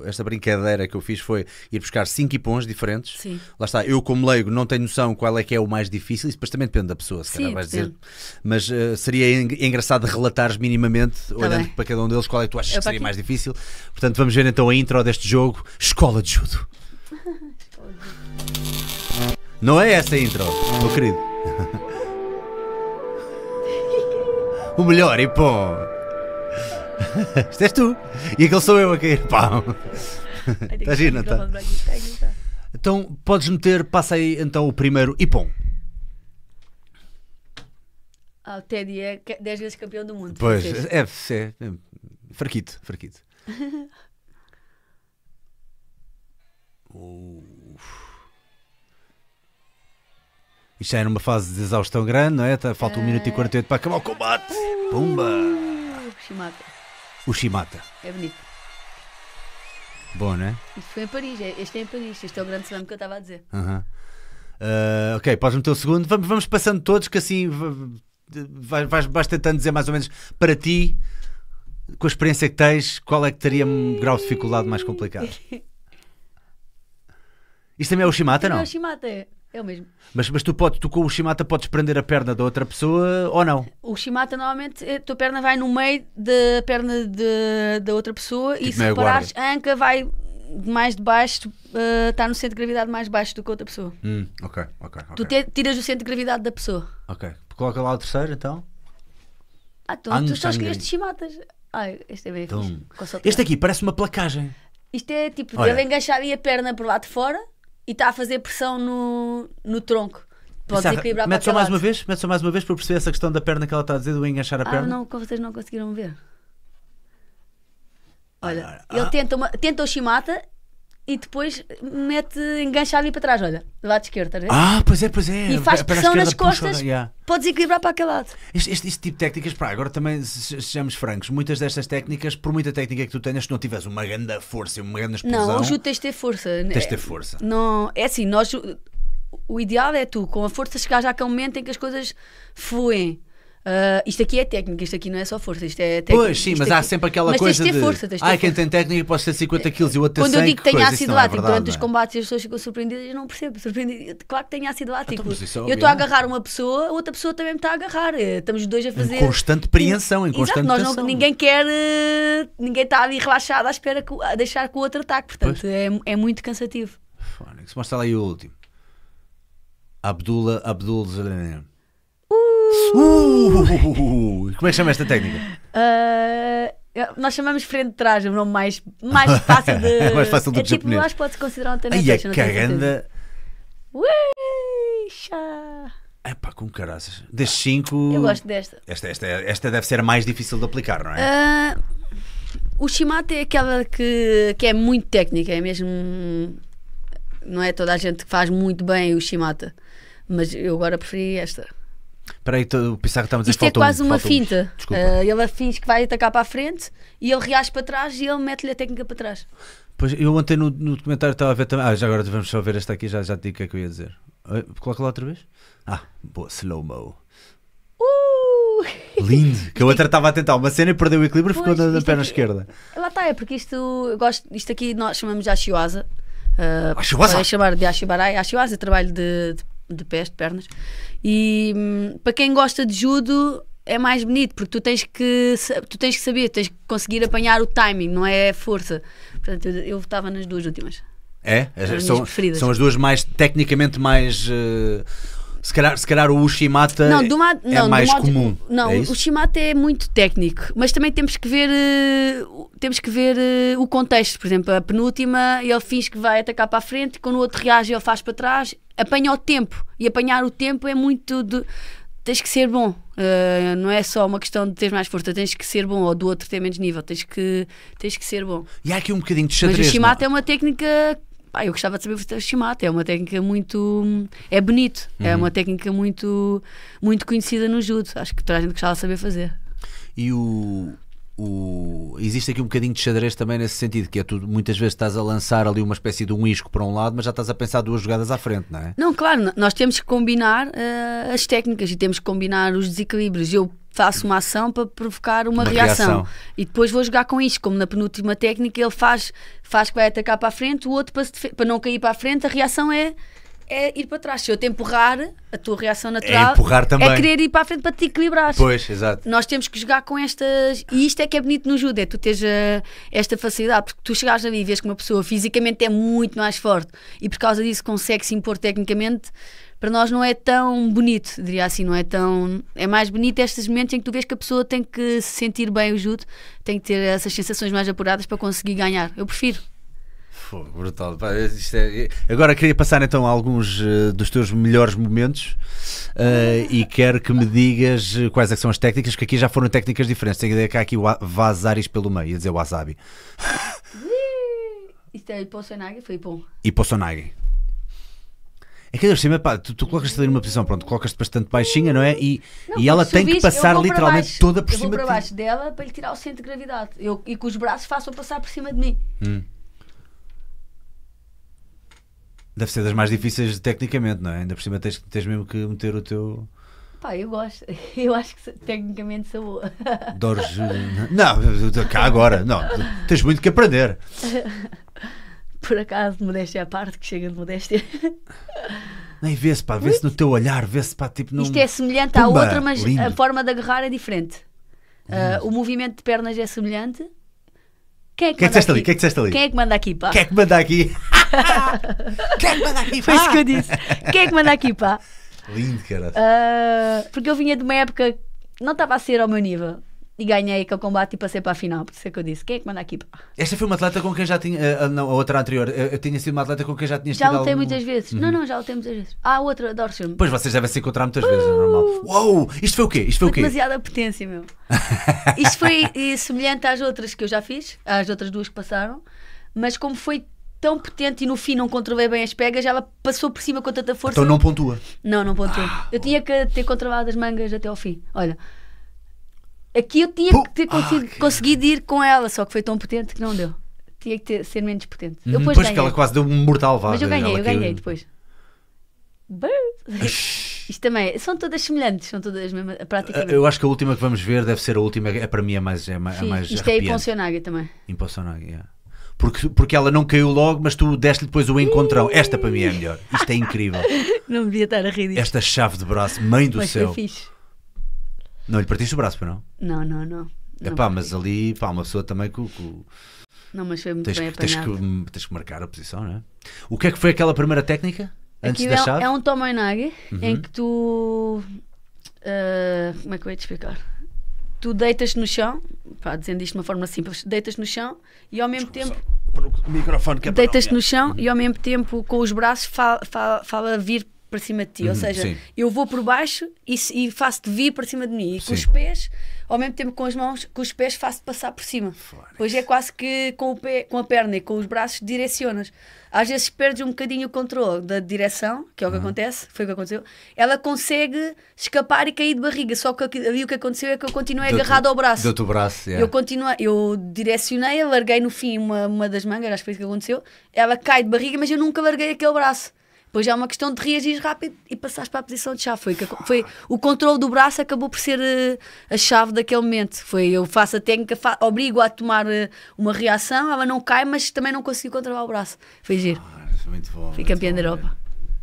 esta brincadeira que eu fiz foi ir buscar cinco ipons diferentes. Sim. Lá está, eu como leigo não tenho noção qual é que é o mais difícil, isso depois também depende da pessoa, se Sim, calhar vais dizer. Mas uh, seria engraçado relatares minimamente, tá olhando bem. para cada um deles, qual é que tu achas eu que seria aqui. mais difícil. Portanto, vamos ver então a intro deste jogo, Escola de Judo. Não é essa a intro, meu querido. o melhor e pão. Isto és tu. E aquele sou eu a cair pão Está está? Então podes meter, passa aí então o primeiro e pão. Ah, o Teddy é 10 vezes campeão do mundo. Pois, é, é, é, é fraquito, fraquito. Isto já era é uma fase de exaustão grande, não é? Tá, falta 1 um ah. minuto e 48 para acabar o combate. Uh, Pumba! Shimata. O Shimata. É bonito. Bom, não é? Isto foi em Paris, é, este é em Paris, este é o grande slam que eu estava a dizer. Uhum. Uh, ok, podes meter o segundo. Vamos, vamos passando todos, que assim vais, vais, vais tentando dizer mais ou menos para ti, com a experiência que tens, qual é que teria um grau de dificuldade mais complicado? Isto também é o Shimata, é não? É o Shimata, é. É o mesmo. Mas, mas tu, podes, tu com o shimata podes prender a perna da outra pessoa ou não? O shimata normalmente a eh, tua perna vai no meio da perna de, da outra pessoa tipo e se reparares a anca vai mais de baixo, está eh, no centro de gravidade mais baixo do que a outra pessoa. Hum, ok, ok. okay. Tu te, tiras o centro de gravidade da pessoa. Ok, coloca lá o terceiro então. Ah, tu, então, tu só escolheste chimatas. Ai, este é bem fixe. Este aqui parece uma placagem. Isto é tipo, ele enganchar e a perna por lá de fora e está a fazer pressão no, no tronco. Pode equilibrar mete só mais lado. uma vez, mete só mais uma vez para perceber essa questão da perna que ela está a dizer, do enganchar a ah, perna. não, vocês não conseguiram ver. Olha, ah, ele ah. tenta, uma, tenta o Shimata e depois mete, engancha ali para trás, olha, do lado esquerdo, estás Ah, pois é, pois é. E faz para pressão nas costas, puxa, yeah. pode desequilibrar para aquele lado. Este, este, este, tipo de técnicas, pá, agora também sejamos francos, muitas destas técnicas, por muita técnica que tu tenhas, se não tiveres uma grande força uma grande explosão... Não, o judo tens de ter força. Né? Tens de ter força. Não, é assim, nós... O ideal é tu, com a força, chegares àquele momento em que as coisas fluem. Uh, isto aqui é técnica, isto aqui não é só força, isto é técnica. Pois, sim, mas aqui... há sempre aquela mas coisa tens de. Ter força, de ah, quem tem técnica pode ter 50 quilos e o outro tem 100 Quando eu digo que tem ácido lático, é durante os é? combates as pessoas ficam surpreendidas, eu não percebo. Surpreendido. Claro que tem ácido lático. eu estou a agarrar uma pessoa, outra pessoa também me está a agarrar. Eh, estamos dois a fazer. Em constante preensão, em constante Exato, nós não, Ninguém quer. Eh, ninguém está ali relaxado à espera que, a deixar que o outro ataque. Portanto, é, é, muito cansativo. Fónix, mostra lá aí o último. Abdullah Abdul Zelenem. Uh! Como é que chama esta técnica? Uh, nós chamamos frente de trás, o nome mais, mais fácil de. mais fácil do é, que tipo, Acho que pode-se considerar técnica. Ai, é caganda. É Epá, com caraças. Das 5. Eu gosto desta. Esta, esta. Esta deve ser a mais difícil de aplicar, não é? Uh, o Shimate é aquela que, que é muito técnica, é mesmo. Não é toda a gente que faz muito bem o Shimata. Mas eu agora preferi esta. Espera aí, o Pissarro está a dizer Isto é quase um, uma finta. Um. Uh, ah, ele afinge que vai atacar para a frente e ele reage para trás e ele mete-lhe a técnica para trás. Pois eu ontem no, no documentário estava a ver também. Ah, já agora vamos só ver esta aqui, já, já te digo o que é que eu ia dizer. Ah, coloca lá outra vez. Ah, boa, slow-mo. Uh! Lindo, que a outra estava a tentar uma cena e perdeu o equilíbrio e ficou na, perna aqui, esquerda. Lá está, é porque isto, eu gosto, isto aqui nós chamamos de Ashiwaza. Uh, ah, Ashiwaza? chamar de Ashibarai. Ashiwaza é trabalho de, de de pés, de pernas. E hum, para quem gosta de judo é mais bonito, porque tu tens que tu tens que saber, tens que conseguir apanhar o timing, não é força. Portanto, eu estava nas duas últimas. É? As são, são, as duas mais tecnicamente mais. Uh se calhar, se calhar o Ushimata não, é não, mais modo, comum. Não, é o Ushimata é muito técnico, mas também temos que ver, uh, temos que ver uh, o contexto. Por exemplo, a penúltima, ele finge que vai atacar para a frente, quando o outro reage, ele faz para trás, apanha o tempo. E apanhar o tempo é muito. De, tens que ser bom. Uh, não é só uma questão de ter mais força, tens que ser bom, ou do outro ter menos nível, tens que, tens que ser bom. E há aqui um bocadinho de xadrez. Mas o Shimata é uma técnica Pá, eu gostava de saber fazer é chimata, é uma técnica muito. É bonito, é uhum. é uma técnica muito, muito conhecida no judo. Acho que toda a gente gostava de saber fazer. E o, o, existe aqui um bocadinho de xadrez também nesse sentido, que é tu muitas vezes estás a lançar ali uma espécie de um isco para um lado, mas já estás a pensar duas jogadas à frente, não é? Não, claro, nós temos que combinar uh, as técnicas e temos que combinar os desequilíbrios. Eu faço uma ação para provocar uma, uma reação. reação. e depois vou jogar com isso, como na penúltima técnica ele faz, faz que vai atacar para a frente, o outro para, para não cair para a frente, a reação é é ir para trás. Se eu te empurrar, a tua reação natural é, empurrar também. é querer ir para a frente para te equilibrar. Pois, exato. Nós temos que jogar com estas. E isto é que é bonito no judo: é tu teres eh, esta facilidade, porque tu chegares ali e vês que uma pessoa fisicamente é muito mais forte e por causa disso consegue se impor tecnicamente. Para nós não é tão bonito, diria assim, não é tão. É mais bonito estes momentos em que tu vês que a pessoa tem que se sentir bem o judo, tem que ter essas sensações mais apuradas para conseguir ganhar. Eu prefiro. Fogo, brutal. Pá, isto é... é- Agora queria passar então a alguns uh, dos teus melhores momentos uh, e quero que me digas eh, quais é são as técnicas, que aqui já foram técnicas diferentes. Tenho a ideia que há aqui vazares pelo meio, ia dizer wasabi. Isto é hipossonagem, foi bom. Hipossonagem. É que por cima, tu, tu colocas-te ali numa posição, pronto, colocas-te bastante baixinha, não é? E, não, e ela tem que passar literalmente toda por eu cima. Eu vou para baixo de... dela para lhe tirar o centro de gravidade. Eu, e com os braços façam passar por cima de mim. Hum. Deve ser das mais difíceis tecnicamente, não é? Ainda por cima tens, tens mesmo que meter o teu. Pá, eu gosto. Eu acho que tecnicamente sou boa. Dores. Não, cá agora. Não, tens muito que aprender. Por acaso, modéstia à parte, que chega de modéstia. Nem vê-se, pá, vê-se no teu olhar, vê-se, pá, tipo. Num... Isto é semelhante Pumba, à outra, mas lindo. a forma de agarrar é diferente. Uh, o movimento de pernas é semelhante. Quem é que, que, é que, Quem é que disseste ali? Quem é que manda aqui, pá? Quem é que manda aqui? Quem é que manda aqui, pá? Foi isso que eu disse. Quem é que manda aqui, pá? Lindo, cara. Uh, porque eu vinha de uma época não estava a ser ao meu nível. E ganhei aquele combate e tipo, passei para a final, por isso é que eu disse: quem é que manda aqui? Pá? Esta foi uma atleta com quem já tinha. Uh, não, a outra anterior. Eu, eu tinha sido uma atleta com quem já tinha Já lutei algum... muitas vezes. Uhum. Não, não, já lutei muitas vezes. Ah, outra, adoro filme. Pois vocês devem se encontrar muitas uh! vezes, é uh! normal. Uou! Isto foi o quê? Isto foi, foi o quê? Demasiada potência, meu. Isto foi eh, semelhante às outras que eu já fiz, às outras duas que passaram, mas como foi tão potente e no fim não controlei bem as pegas, ela passou por cima com tanta força. Então não pontua? Não, não pontua. Ah, eu tinha que ter controlado as mangas até ao fim. Olha, aqui eu tinha que ter conseguido, ah, conseguido ir com ela, só que foi tão potente que não deu. Tinha que ter, ser menos potente. Uhum. depois, depois que ela quase deu um mortal vá. Mas eu ganhei, eu ganhei que... depois. Isto também, são todas semelhantes, são todas mesmas, praticamente. Eu acho que a última que vamos ver deve ser a última, é para mim a é mais. É, é mais Sim, isto é arrepiante. é Impossão também. Impossão yeah porque, porque ela não caiu logo, mas tu deste-lhe depois o encontrão. Esta para mim é a melhor. Isto é incrível. não devia estar a rir disto. Esta chave de braço, mãe do mas céu. Foi fixe. Não lhe partiste o braço, para não? Não, não, não. É pá, mas ali, pá, uma pessoa também com. com... Não, mas foi muito tens, bem que, tens que, tens que marcar a posição, não é? O que é que foi aquela primeira técnica? Antes da é chave? É, é um tomoinage uhum. em que tu. Uh, como é que eu ia te explicar? tu deitas-te no chão, pá, dizendo isto de uma forma simples, deitas te no chão e ao mesmo Desculpa, tempo. O microfone que é Deitas-te no chão uhum. e ao mesmo tempo com os braços fala, fala, fala vir para cima de ti. Uhum, Ou seja, sim. eu vou por baixo e, e faço-te vir para cima de mim. E sim. com os pés, ao mesmo tempo com as mãos, com os pés faço-te passar por cima. Pois é quase que com, o pé, com a perna e com os braços direcionas às vezes perde um bocadinho o controle da direção, que é o que uhum. acontece, foi o que aconteceu. Ela consegue escapar e cair de barriga, só que ali o que aconteceu é que eu continuei agarrado ao braço. deu braço, yeah. Eu continuei, eu direcionei, larguei no fim uma, uma das mangas, acho que foi isso que aconteceu. Ela cai de barriga, mas eu nunca larguei aquele braço. Depois é uma questão de reagir rápido e passares para a posição de chave. Foi, foi, o controle do braço acabou por ser eh, a chave daquele momento. Foi eu faço a técnica, fa, obrigo a tomar eh, uma reação, ela não cai, mas também não consegui controlar o braço. Foi giro. Ah, muito bom. Fui muito campeã bom, da Europa.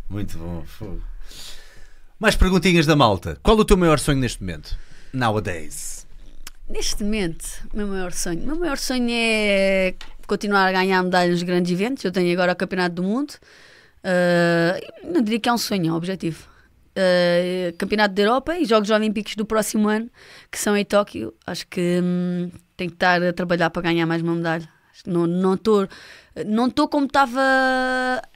É. Muito bom. Mais perguntinhas da malta. Qual o teu maior sonho neste momento? Nowadays. Neste momento, o meu maior sonho. O meu maior sonho é continuar a ganhar medalhas nos grandes eventos. Eu tenho agora o Campeonato do Mundo. Uh, não diria que é um sonho, é um objetivo. Uh, Campeonato da Europa e Jogos Olímpicos do próximo ano, que são em Tóquio. Acho que hum, tenho que estar a trabalhar para ganhar mais uma medalha. Não estou não estou não como estava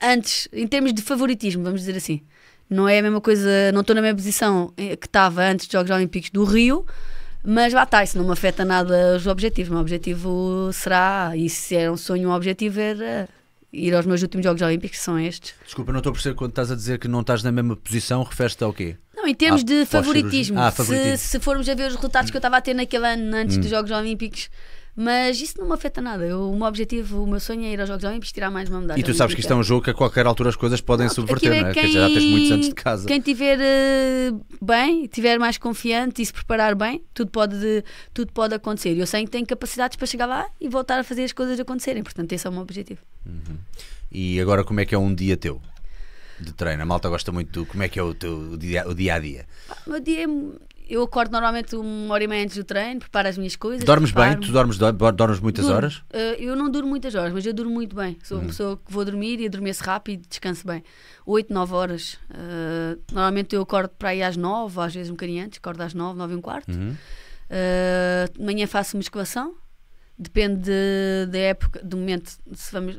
antes, em termos de favoritismo, vamos dizer assim. Não é a mesma coisa, não estou na mesma posição eh, que estava antes dos Jogos Olímpicos do Rio, mas lá está, isso não me afeta nada os objetivos. O meu objetivo será, e se era é um sonho, um objetivo era ir aos meus últimos Jogos Olímpicos, que são estes. Desculpa, não estou a perceber quando estás a dizer que não estás na mesma posição, refere te ao quê? Não, em termos ah, de favoritismo, ah, favoritismo. Se, se, formos a ver os resultados que eu estava a ter naquele ano antes hum. dos Jogos Olímpicos, mas isso não me afeta nada. Eu, o meu objetivo, o meu sonho é ir aos Jogos Olímpicos tirar mais uma medalha. E tu sabes que isto é um jogo que a qualquer altura as coisas podem não, subverter, é não é? Quem, já tens muitos anos de casa. Quem tiver uh, bem, tiver mais confiante e se preparar bem, tudo pode, tudo pode acontecer. Eu sei que tenho capacidades para chegar lá e voltar a fazer as coisas acontecerem. Portanto, esse é o meu objetivo. Uhum. E agora, como é que é um dia teu? de treino? A malta gosta muito do como é que é o teu dia, o dia a dia? O meu dia é eu acordo normalmente uma hora e meia antes do treino, preparo as minhas coisas. Dormes bem? Tu dormes, dormes muitas durmo. horas? Uh, eu não durmo muitas horas, mas eu durmo muito bem. Sou uma uhum. pessoa que vou dormir e adormeço rápido e descanso bem. 8, 9 horas. Uh, normalmente eu acordo para aí às 9, às vezes um bocadinho antes, acordo às 9, 9 e um quarto. Uhum. Uh, de manhã faço musculação. Depende da de, de época, do momento, se vamos,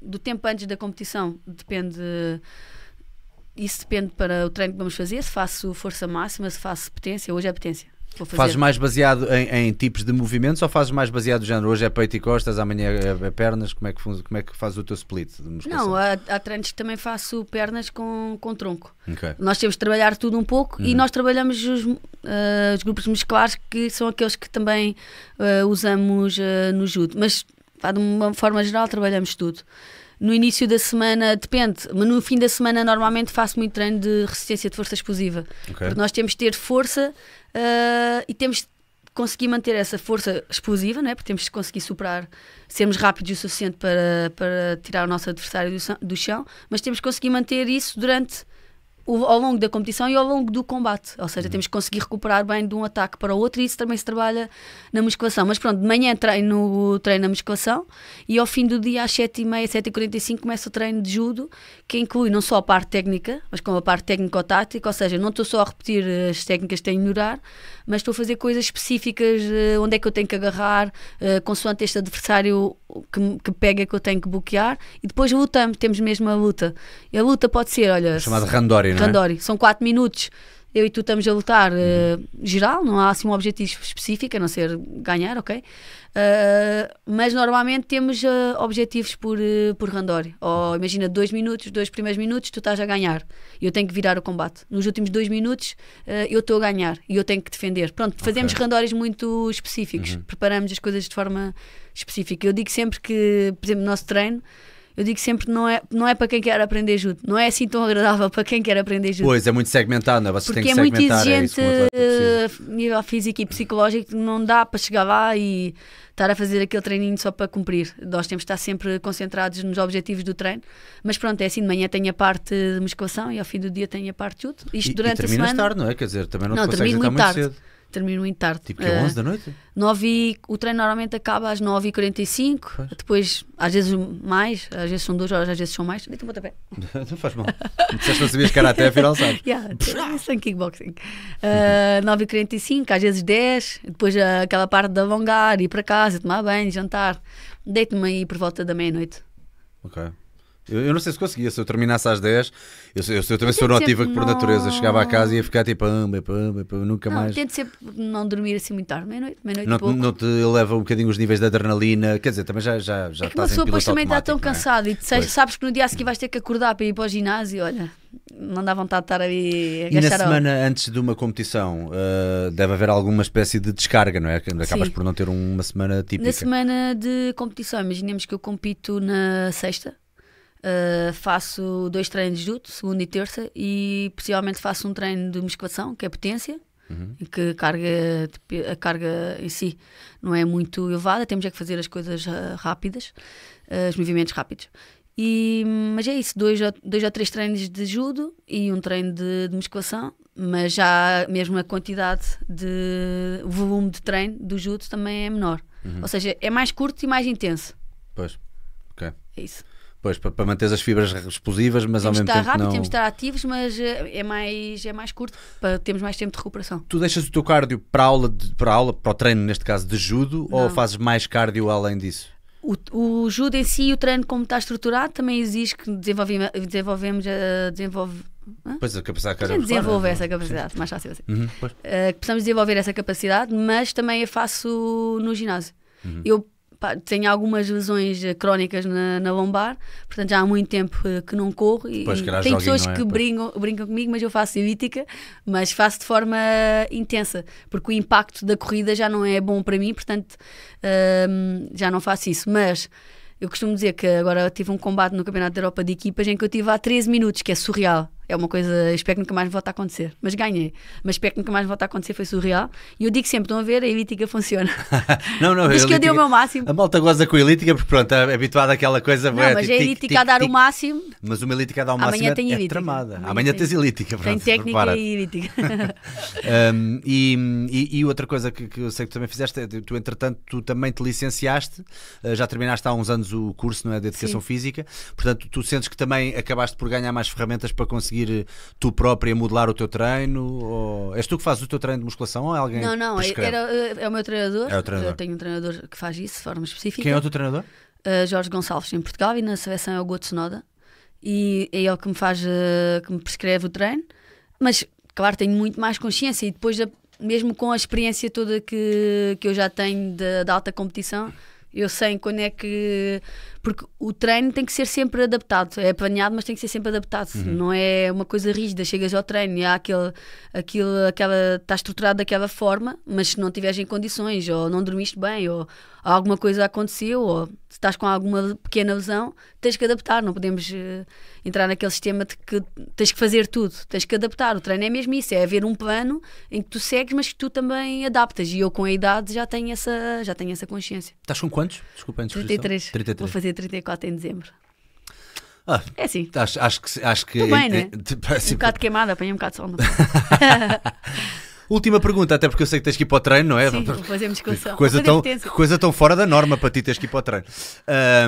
do tempo antes da competição, depende isso depende para o treino que vamos fazer, se faço força máxima, se faço potência, hoje é potência. Fazes mais baseado em, em, tipos de movimentos ou fazes mais baseado no género? Hoje é peito e costas, amanhã é, é pernas. Como é que, como é que fazes o teu split Não, há, há treinos que também faço pernas com, com tronco. Okay. Nós temos de trabalhar tudo um pouco uhum. e nós trabalhamos os, uh, os, grupos musculares que são aqueles que também uh, usamos uh, no judo. Mas de uma forma geral, trabalhamos tudo no início da semana, depende, mas no fim da semana normalmente faço muito treino de resistência de força explosiva. Okay. Porque nós temos de ter força uh, e temos de conseguir manter essa força explosiva, não é? porque temos de conseguir superar, sermos rápidos o suficiente para, para tirar o nosso adversário do, do chão, mas temos de conseguir manter isso durante ao longo da competição e ao longo do combate. Ou seja, uhum. temos que conseguir recuperar bem de um ataque para o outro e isso também se trabalha na musculação. Mas pronto, de manhã treino, treino a musculação e ao fim do dia, às 7h30, 7h45, começa o treino de judo, que inclui não só a parte técnica, mas como a parte técnico-tática, ou seja, não estou só a repetir as técnicas que tenho que melhorar, mas estou a fazer coisas específicas, uh, onde é que eu tenho que agarrar, uh, consoante este adversário que, que pega que eu tenho que bloquear, e depois lutamos, temos mesmo a luta. E a luta pode ser, olha. Chamada Randori, não é? Randori, são 4 minutos eu e tu estamos a lutar uh, geral, não há assim um objetivo específico, a não ser ganhar, ok? Uh, mas normalmente temos uh, objetivos por, por randori. Ou imagina dois minutos, dois primeiros minutos, tu estás a ganhar e eu tenho que virar o combate. Nos últimos dois minutos eu estou a ganhar e eu tenho que defender. Pronto, fazemos okay. muito específicos, uhum. preparamos as coisas de forma específica. Eu digo sempre que, por exemplo, no nosso treino eu digo sempre não é, não é para quem quer aprender judo, não é assim tão agradável para quem quer aprender judo. Pois, é muito segmentado, não é? Vocês Porque têm que é muito é exigente é eh, a nível físico e psicológico, não dá para chegar lá e estar a fazer aquele treininho só para cumprir. Nós temos de estar sempre concentrados nos objetivos do treino, mas pronto, é assim, de manhã tenho a parte de musculação e ao fim do dia tenho a parte de judo. Isto e, durante e a semana. tarde, não é? Quer dizer, também não, não te muito tarde. Cedo termino muito tarde. Tipo que é 11 uh, da ah, noite? 9 e, o treino normalmente acaba às 9h45, depois às vezes mais, às vezes são 2 horas, às vezes são mais. Dei-te um pontapé. não faz mal. Disseste não sabias que era até, a afinal sabes. yeah, sem kickboxing. Uh, ah, 9h45, às vezes 10, depois ah, aquela parte de alongar, ir para casa, tomar banho, jantar. Deito-me aí por volta da meia-noite. Ok. Eu, eu, não sei se conseguia, se eu terminasse às 10, eu, eu, eu também sou notiva que por não... natureza chegava à casa e ia ficar tipo, amba, amba, amba, nunca não, mais. Tento sempre não dormir assim muito tarde, meia-noite, meia-noite não, pouco. Não te eleva um bocadinho os níveis de adrenalina, quer dizer, também já, já, já é que uma pessoa depois também está tão é? cansada e sabes que no dia a seguir vais ter que acordar para ir para o ginásio, olha, não dá vontade de estar ali a E na semana antes de uma competição uh, deve haver alguma espécie de descarga, não é? Acabas Sim. por não ter uma semana típica. Na semana de competição, imaginemos que eu compito na sexta Uh, faço dois treinos de judo, segunda e terça, e possivelmente faço um treino de musculação, que é potência, uhum. que carga, a carga em si não é muito elevada, temos é que fazer as coisas ah, rápidas, uh, os movimentos rápidos. E, mas é isso, dois ou, dois ou três treinos de judo e um treino de, de musculação, mas já mesmo a quantidade de volume de treino do judo também é menor. Uhum. Ou seja, é mais curto e mais intenso. Pois, ok. É isso. Pois, para, manter as fibras explosivas, mas temos ao mesmo tempo. Temos de estar rápido, não... temos de estar ativos, mas eh, é mais, é mais curto, para termos mais tempo de recuperação. Tu deixas o teu cardio para aula, de, para, aula para o treino, neste caso, de judo, não. ou fazes mais cardio além disso? O, o, judo em si, o treino como está estruturado, também exige que desenvolvemos, desenvolvemos eh, desenvolve, Pois a capacidade a gente né? essa capacidade, sim. mais fácil assim. Uhum, uh, precisamos desenvolver essa capacidade, mas também a faço no ginásio. Uhum. Eu pá, tenho algumas lesões eh, crónicas na, na, lombar, portanto já há muito tempo eh, que não corro. E, Depois, tem pessoas é? que brincam, brincam comigo, mas eu faço elítica, mas faço de forma eh, intensa, porque o impacto da corrida já não é bom para mim, portanto hum, já não faço isso. Mas eu costumo dizer que agora tive um combate no Campeonato da Europa de equipas em que eu tive há 13 minutos, que é surreal. É uma coisa, espero que nunca mais volte a acontecer. Mas ganhei. Mas espero que nunca mais volte a acontecer, foi surreal. E eu digo sempre: estão a ver, a elítica funciona. não, não, Diz que eu dei o meu máximo. A malta goza com a elítica, porque pronto, é habituada àquela coisa. Não, mas a elítica a dar o máximo. Mas uma elítica a dar o máximo Amanhã é tem é elítica. tramada. Amanhã tens elítica. Tem técnica e é elítica. e, outra coisa que, eu sei que também fizeste, tu entretanto, tu também te licenciaste, ah, já terminaste há uns anos o curso, não é? De Educação Física. Portanto, tu sentes que também acabaste por ganhar mais ferramentas para conseguir conseguir eh, tu própria modelar o teu treino? Ou... És tu que fazes o teu treino de musculação ou é alguém? Não, não, é, era, eh, é o meu treinador. É o treinador. Eu tenho um treinador que faz isso de forma específica. Quem é o teu treinador? Uh, Jorge Gonçalves, em Portugal, e na seleção é o Guto Sonoda. E é ele que me faz, uh, que me prescreve o treino. Mas, claro, tenho muito mais consciência e depois, mesmo com a experiência toda que, que eu já tenho da alta competição, eu sei quando é que porque o treino tem que ser sempre adaptado. É planeado, mas tem que ser sempre adaptado. Uhum. Não é uma coisa rígida. Chegas ao treino e há aquele, aquele, aquela. Está estruturado daquela forma, mas se não estiveres em condições, ou não dormiste bem, ou alguma coisa aconteceu, ou se estás com alguma pequena lesão, tens que adaptar. Não podemos uh, entrar naquele sistema de que tens que fazer tudo. Tens que adaptar. O treino é mesmo isso. É haver um plano em que tu segues, mas que tu também adaptas. E eu, com a idade, já tenho essa, já tenho essa consciência. Estás com quantos? Desculpa, antes 33. 33. Vou fazer 34 em dezembro. Ah, é assim. Acho, acho que. Acho que é bem, é, né? É, tipo, assim, um bocado queimada, apanhei um bocado de sol. Última pergunta, até porque eu sei que tens que ir para o treino, não é? Sim, vou fazer musculação. Coisa, tão, coisa tão fora da norma para ti teres que ir para o treino.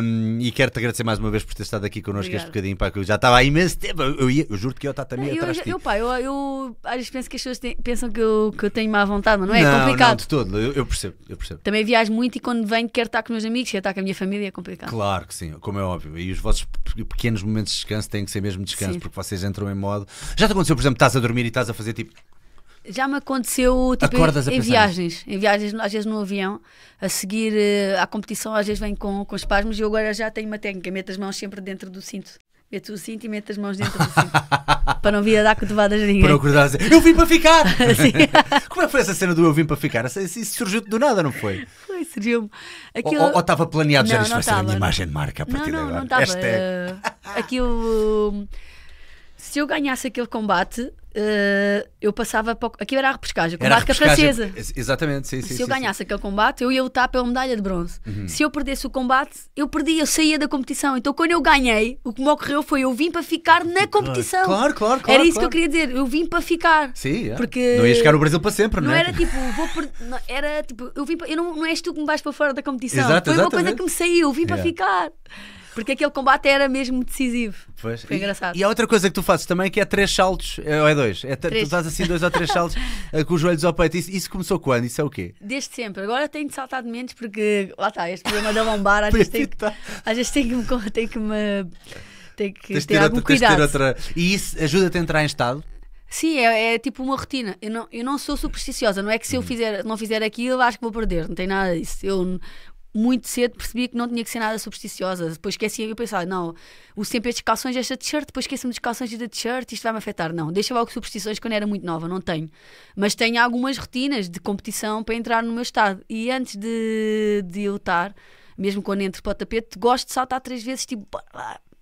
Um, e quero-te agradecer mais uma vez por ter estado aqui connosco Obrigada. este bocadinho, pá, que eu já estava há imenso tempo. Eu, ia, eu juro que eu estava também atrás Eu, pá, eu, eu às vezes penso que as pessoas têm, pensam que eu, que eu tenho má vontade, mas não é? é não, é complicado. Não, de todo, eu, eu, percebo, eu percebo. Também viajo muito e quando venho quero estar com meus amigos, quero estar com a minha família, é complicado. Claro que sim, como é óbvio. E os vossos pequenos momentos de descanso têm que ser mesmo descanso, sim. porque vocês entram em modo. Já te aconteceu, por exemplo, estás a dormir e estás a fazer tipo. Já me aconteceu tipo, em, em viagens, em viagens, às vezes no avião, a seguir uh, à competição, às vezes vem com, com espasmos e eu agora já tenho uma técnica, meto as mãos sempre dentro do cinto. Meto o cinto e meto as mãos dentro do cinto. para não vir a dar cotovadas a ninguém. Para acordar assim, eu vim para ficar! Como é que foi essa cena do eu vim para ficar? Isso surgiu do nada, não foi? Foi, surgiu-me. Aquilo... Ou estava planeado não, já, isto vai tava. ser a minha imagem de marca a partir não, não, de agora. Não, não estava. Eh, aquilo... Se eu ganhasse aquele combate, Uh, eu passava para. Aqui era a repescagem, a combate com a francesa. Exatamente, sim, sim. Se eu sim, ganhasse sim. aquele combate, eu ia lutar pela medalha de bronze. Uhum. Se eu perdesse o combate, eu perdia, eu saía da competição. Então, quando eu ganhei, o que me ocorreu foi eu vim para ficar na competição. Claro, claro, claro. Era isso claro. que eu queria dizer, eu vim para ficar. Sim, é. porque não ia chegar no Brasil para sempre, não, não é? era tipo, vou per... não, era tipo, eu vim para... eu não, não és tu que me vais para fora da competição. Exato, foi exatamente. uma coisa que me saiu, eu vim yeah. para ficar. Porque aquele combate era mesmo decisivo. Pois. Foi e, engraçado. E há outra coisa que tu fazes também que é três saltos, eh, ou é dois? É Tu dás assim dois ou três saltos eh, com os joelhos ao peito. Isso, isso, começou quando? Isso é o quê? Desde sempre. Agora tenho de saltar de menos porque lá está, este problema da lombar às vezes tem que, então. às vezes tem que, tem que me. Tem que ter, ter, algum outra, cuidado. Outra... E isso ajuda-te a entrar em estado? Sim, é, é, tipo uma rotina. Eu não, eu não sou supersticiosa, não é que se eu uhum. fizer, não fizer aquilo, acho que vou perder, não tem nada disso. Eu, muito cedo percebia que não tinha que ser nada supersticiosa. Depois esquecia eu pensava, não, uso sempre estes calções, esta t-shirt, depois esqueço-me dos calções e da t-shirt, isto vai-me afetar. Não, deixa logo superstições quando era muito nova, não tenho. Mas tenho algumas rotinas de competição para entrar no meu estado. E antes de, de lutar, mesmo quando entro para o tapete, gosto de saltar três vezes, tipo,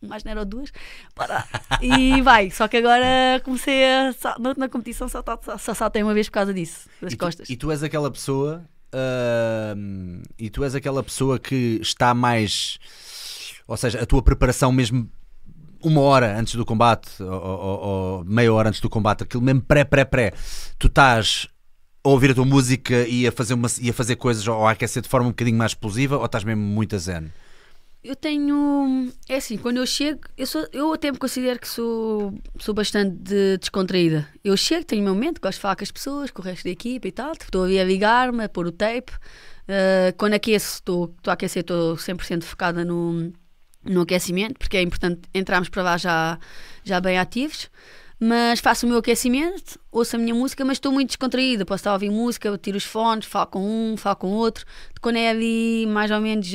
mais não era duas, para. e vai. Só que agora comecei a. Na, na competição só, só, só saltei uma vez por causa disso, das e costas. Tu, e tu és aquela pessoa uh, e tu és aquela pessoa que está mais. Ou seja, a tua preparação mesmo uma hora antes do combate ou, ou, ou meia hora antes do combate, aquilo mesmo pré-pré-pré, tu estás a ouvir a tua música e a fazer, uma, e a fazer coisas ou a aquecer de forma um bocadinho mais explosiva ou estás mesmo muito a zen? Eu tenho. É assim, quando eu chego, eu, sou, eu até me considero que sou, sou bastante descontraída. Eu chego, tenho o meu momento, gosto de falar com as pessoas, com o resto da equipa e tal. Tipo, estou a ligar-me, a pôr o tape. Uh, quando aqueço, estou a aquecer, estou 100% focada no, no aquecimento, porque é importante entrarmos para lá já, já bem ativos mas faço o meu aquecimento, ouço a minha música, mas estou muito descontraída. Posso estar a ouvir música, tiro os fones, falo com um, falo com outro. Quando é ali mais ou menos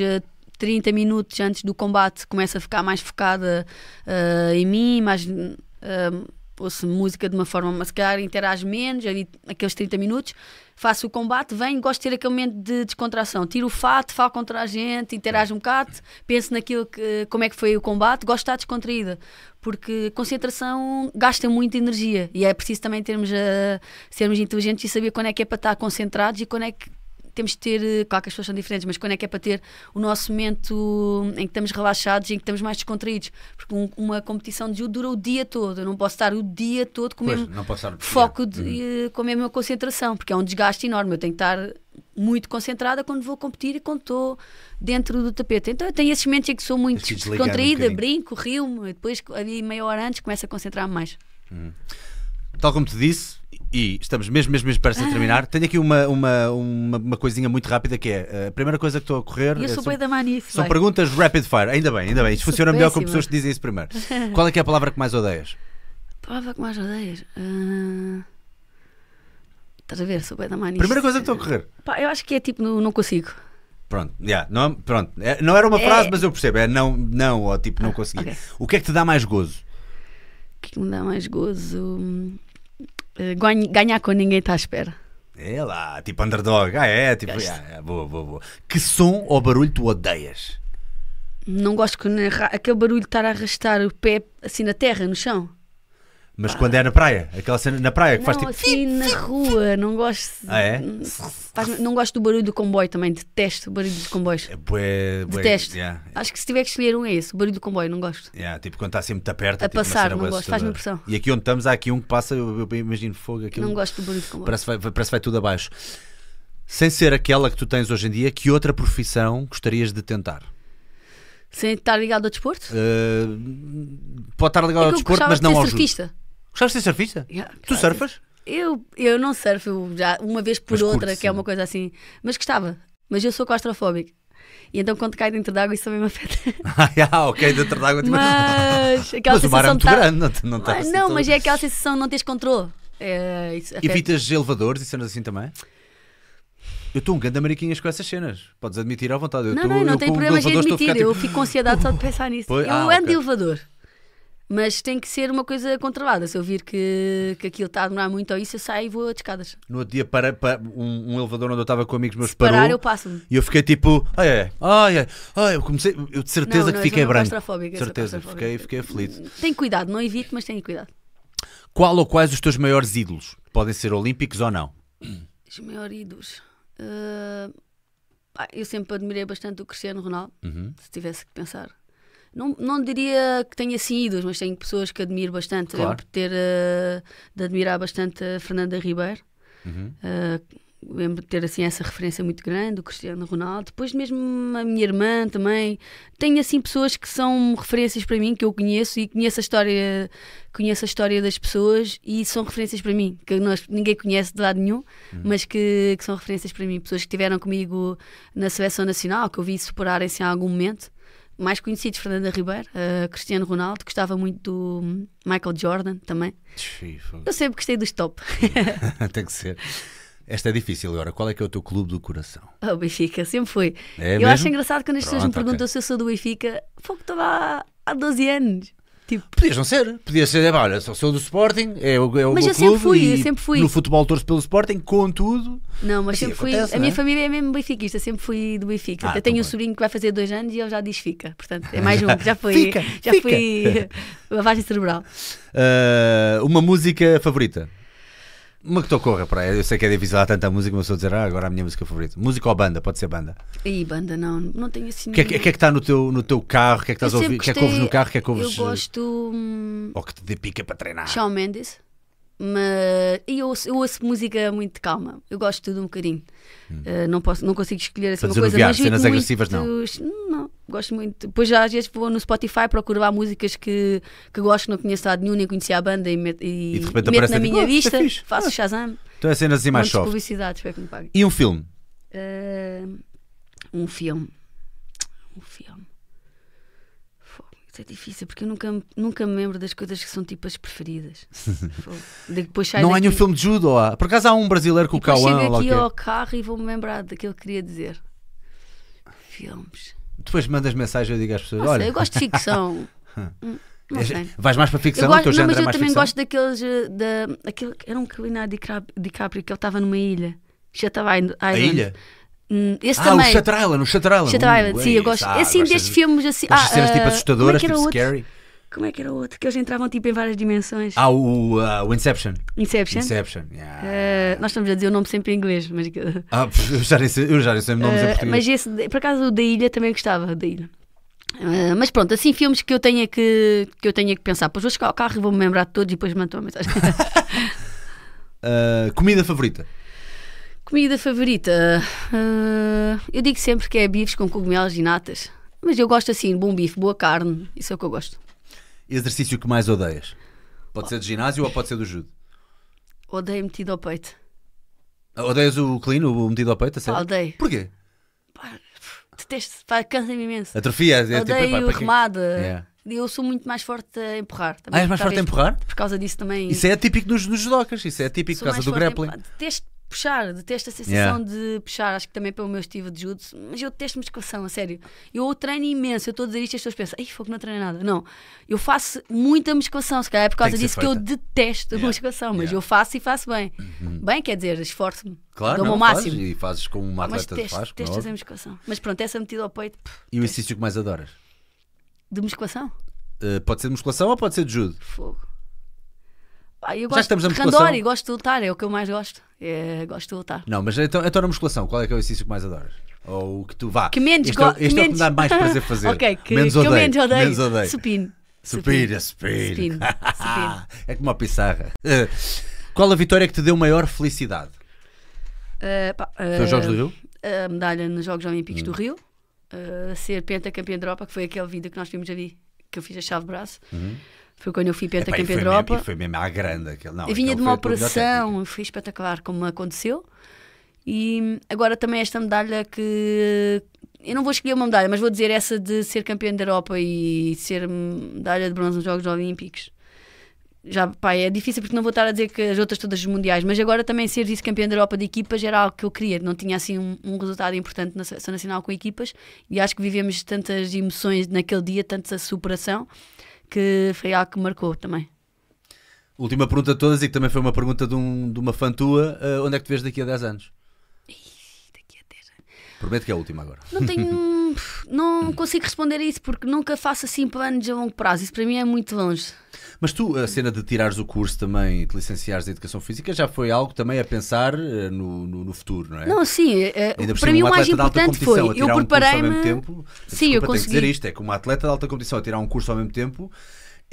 30 minutos antes do combate começo a ficar mais focada uh, em mim, mais. Uh, ouço música de uma forma, mas se calhar interajo menos, ali aqueles 30 minutos, faço o combate, venho, gosto de ter aquele momento de descontração, tiro o fato, falo contra a gente, interajo um bocado, penso naquilo que, como é que foi o combate, gosto de estar descontraída, porque concentração gasta muita energia e é preciso também termos a, eh, sermos inteligentes e saber quando é que é para estar concentrados e quando é que temos de ter, eh, claro que as pessoas são diferentes, mas quando é que é para ter o nosso momento hum, em que estamos relaxados, em que estamos mais descontraídos? Porque um, uma competição de judo dura o dia todo, eu não posso estar o dia todo com o mesmo foco, de, uhum. eh, com a mesma concentração, porque é um desgaste enorme, eu tenho que estar muito concentrada quando vou competir e quando estou dentro do tapete. Então eu tenho esses momentos em que sou muito assim, descontraída, um brinco, rio-me, depois ali meia hora antes começo a concentrar-me mais. Hum. Tal como te disse, e estamos mesmo, mesmo, mesmo para ah. terminar. Tenho aqui uma, uma, uma, uma, coisinha muito rápida que é eh, a primeira coisa que estou a correr. Eu é sou o da manice, São vai. perguntas rapid fire. Ainda bem, ainda bem. Isto funciona melhor com pessoas que dizem isso primeiro. Qual é que é a palavra que mais odeias? A palavra que mais odeias? Uh... Estás a ver? Sou o da manice. Primeira coisa que estou a correr. Pá, eu acho que é tipo, não, não consigo. Pronto, yeah, não, pronto. É, não era uma é... frase, mas eu percebo. É não, não, ou tipo, não ah, consegui. Okay. O que é que te dá mais gozo? O que, é que me dá mais gozo? Eh, ganhar com ninguém está à espera. É lá, tipo underdog. Ah, é, tipo, ah, é, boa, boa, boa. Que som ou barulho tu odeias? Não gosto que aquele barulho de estar a arrastar o pé assim na terra, no chão. Mas quando é na praia, aquela cena na praia que não, faz tipo. Assim, na rua, não gosto. Ah, é? Faz, não gosto do barulho do comboio também, detesto o barulho dos comboios. É, bué, bué, detesto. Yeah. Acho que se tiver que escolher um é esse, o barulho do comboio, não gosto. Yeah, tipo quando está sempre muito aperto, a tipo, passar, não gosto, faz-me impressão. E aqui onde estamos, há aqui um que passa, eu, eu imagino fogo. Aquilo... Não gosto do barulho do comboio. Parece que vai, parece vai tudo abaixo. Sem ser aquela que tu tens hoje em dia, que outra profissão gostarias de tentar? Sem estar ligado ao desporto? Uh, pode estar ligado é ao desporto, mas não ao surfista. Judo. Gostavas de ser surfista? Yeah, tu surfas? Eu, eu não surfo já uma vez por mas outra, que é uma coisa assim. Mas gostava. Mas eu sou claustrofóbico. E então quando cai dentro d'água isso também me afeta. ah, yeah, ok, dentro d'água também. Mas, aquela mas o mar é muito tá... grande, não, não Não, assim mas é aquela sensação de não teres controle. É, Evitas elevadores e cenas assim também? Eu estou um grande mariquinhas com essas cenas. Podes admitir à vontade. Eu não, tô, não, não, não tem problema em admitir. Eu tipo fico com ansiedade só de pensar nisso. Pois, eu ah, ando okay. elevador. Mas tem que ser uma coisa controlada. Se eu vir que, que aquilo está a demorar muito ou isso, eu saio e vou a escadas. No outro dia, para, para um, um, elevador onde eu estava com amigos meus Se parou. parar, eu passo-me. E eu fiquei tipo, ai, ai, ai, ai, eu comecei, eu de certeza não, que fiquei é branco. É certeza, fiquei, fiquei aflito. Tem cuidado, não evite, mas tenha cuidado. Qual ou quais os teus maiores ídolos? Podem ser olímpicos ou não? Os maiores ídolos. Uh, eu sempre admirei bastante o Cristiano Ronaldo, uhum. se tivesse que pensar. Não, não diria que tenha assim ídolos, mas tenho pessoas que admiro bastante. Claro. Lembro ter eh, de admirar bastante a Fernanda Ribeiro. Uhum. Uh, lembro de ter assim essa referência muito grande, o Cristiano Ronaldo, depois mesmo a minha irmã também. Tenho assim pessoas que são referências para mim, que eu conheço e conheço a história, conheço a história das pessoas e são referências para mim, que nós, ninguém conhece de lado nenhum, uhum. mas que, que, são referências para mim, pessoas que estiveram comigo na seleção nacional, que eu vi superarem-se em algum momento mais conhecidos, Fernanda Ribeiro, uh, Cristiano Ronaldo, gostava muito do hum, Michael Jordan também. Chifa. Eu sempre gostei dos top. Tem que ser. Esta é difícil agora. Qual é que é o teu clube do coração? Ah, o oh, Benfica, sempre foi. É eu mesmo? acho engraçado quando as Pronto, pessoas me perguntam okay. se eu sou do Benfica. Fogo, estava há 12 anos. Tipo... Podias não ser. Podia ser, é, olha, sou do Sporting, é o, é o mas meu eu clube. Sempre fui, eu sempre fui. No futebol torço pelo Sporting, contudo. Não, mas assim, sempre fui. Acontece, a minha é? família é mesmo benfiquista, sempre fui do Benfica. Ah, eu então tenho um bem. sobrinho que vai fazer dois anos e ele já diz fica. Portanto, é mais um já foi. fica, já fica. uma lavagem cerebral. Uh, uma música favorita? Uma que te ocorra, para eu sei que é difícil há tanta música, mas estou a dizer, ah, agora é a minha música favorita. Música ou banda? Pode ser banda. E banda não, não tenho assim. O que, é, que, é que está no teu, no teu carro? O que é que estás a ouvir? O que é que ouves no carro? O que é que ouves? Eu eh, gosto. Hum, ou que te dê pica para treinar? Shawn Mendes. Mas eu ouço, eu ouço música muito calma. Eu gosto de tudo um bocadinho. Hum. Uh, não, posso, não consigo escolher assim uma coisa. Mas cenas muito... agressivas, não. Não, Gosto muito. Depois já às vezes vou no Spotify procurar músicas que, que gosto, não conheço lado nenhum, nem conhecia a banda e, met, e, e de repente meto na minha vista tipo, ah, é faço ah. Shazam. Então é cenas assim mais soft. publicidade, espero que me pague. E um filme? Uh, um filme. Um filme. Isso é difícil porque eu nunca, nunca me lembro das coisas que são tipo as preferidas. Depois não daqui... há nenhum filme de judo. Há. Por acaso há um brasileiro com o Cauã. Chego aqui ao carro e vou-me lembrar daquilo que queria dizer. Filmes. Depois mandas mensagem, eu digo às pessoas: não olha. Sei, eu gosto de ficção. Hum, vais mais para ficção, eu gosto, não, mas é eu também ficção? gosto daqueles. Eh, da, aquele, era um que de DiCaprio que ele estava numa ilha. já estava A ilha? Hum, esse ah, também. o Shutter Island, o Shutter Island. Shutter uh, Island, uh, sim, é eu gosto. É assim, ah, destes filmes assim. Ah, uh, cenas tipo ah, assustadoras, tipo scary. Outro? Como é que era o outro? Que eles entravam tipo em várias dimensões. Ah, o, uh, o Inception. Inception? Inception, yeah. uh, Nós estamos a dizer o nome sempre em inglês, mas. ah, eu já nem sei, eu já nem sei nomes uh, em eh, português. Mas esse, por acaso, o da Ilha também gostava, da Ilha. Uh, mas pronto, assim filmes que eu tenha que, que, eu tenha que pensar. Pois vou chegar ao carro e vou-me lembrar de todos e depois mando uma mensagem. uh, comida favorita? Comida favorita? Uh, eu digo sempre que é bifes com cogumelos e natas. Mas eu gosto assim, bom bife, boa carne. Isso é o que eu gosto. Exercício que mais odeias? Pode ser de ginásio ou pode ser do judo? Odeio metido ao peito. Odeias o clean, o metido ao peito? A Pá, ah, odeio. Porquê? Pá, detesto, cansa-me imenso. Atrofia, é tipo, odeio epá, é para remada. Yeah. Eu sou muito mais forte a empurrar. Também, Ah, és mais forte a empurrar? Por causa disso também. Isso é típico nos, nos judocas, isso é típico por causa do grappling. Detesto puxar, detesto a sensação yeah. de puxar, acho que também pelo meu estilo de judo, mas eu detesto musculação, a sério. Eu treino imenso, eu estou a dizer isto e as pessoas pensam, ei, fogo, não treino nada. Não, eu faço muita musculação, se calhar é por causa que disso que eu detesto yeah. a musculação, mas yeah. eu faço e faço bem. Uhum. Bem, quer dizer, esforço-me. Claro, dou não, o máximo. Fazes, e fazes como uma atleta mas faz. Testes claro. a musculação. Mas pronto, essa metida ao peito. Pff, e o exercício que mais adoras? De musculação? Uh, pode ser de musculação ou pode ser de judo? Fogo. Ah, eu gosto Já estamos na musculação. Randori, gosto de lutar, é o que eu mais gosto. É, gosto de lutar. Não, mas então, então na musculação, qual é que é o exercício que mais adoras? Ou o que tu vá? Que menos este, é, este que menos... é o que me dá mais prazer fazer. ok, que menos odeio. Que menos odeio. Menos odeio. Supino. Supino, supino. é como uma pissarra. qual a vitória que te deu maior felicidade? Uh, pá, uh, São os Jogos do eh, Rio? A medalha nos Jogos Olímpicos hum. do Rio. Uh, ser pentacampeã de Europa, que foi aquele vídeo que nós vimos ali, que eu fiz a chave de braço. Uhum. Foi quando eu fui campeã da Europa. e foi mesmo à grande. Aquele, não, eu vinha de uma operação, foi espetacular como aconteceu. E agora também esta medalha que. Eu não vou escolher uma medalha, mas vou dizer essa de ser campeão da Europa e ser medalha de bronze nos Jogos Olímpicos. Já, pá, é difícil porque não vou estar a dizer que as outras todas os mundiais, mas agora também ser vice-campeão da Europa de equipas era algo que eu queria. Não tinha assim um, um resultado importante na seleção nacional com equipas e acho que vivemos tantas emoções naquele dia, tanta superação que foi algo que marcou também. Última pergunta de todas e que também foi uma pergunta de, um, de uma fã tua: uh, onde é que te vês daqui a 10 anos? Ih, daqui a 10 anos. Prometo que é a última agora. Não tenho. não consigo responder a isso porque nunca faço assim planos a longo prazo. Isso para mim é muito longe. Mas tu, a cena de tirares o curso também e te licenciares em Educação Física já foi algo também a pensar eh, no, no, no futuro, não é? Não, sim. Eh, eh, Ainda para mim o mais importante foi eu preparei-me. Um sim, Desculpa, eu consegui. dizer isto, é que uma atleta de alta competição a tirar um curso ao mesmo tempo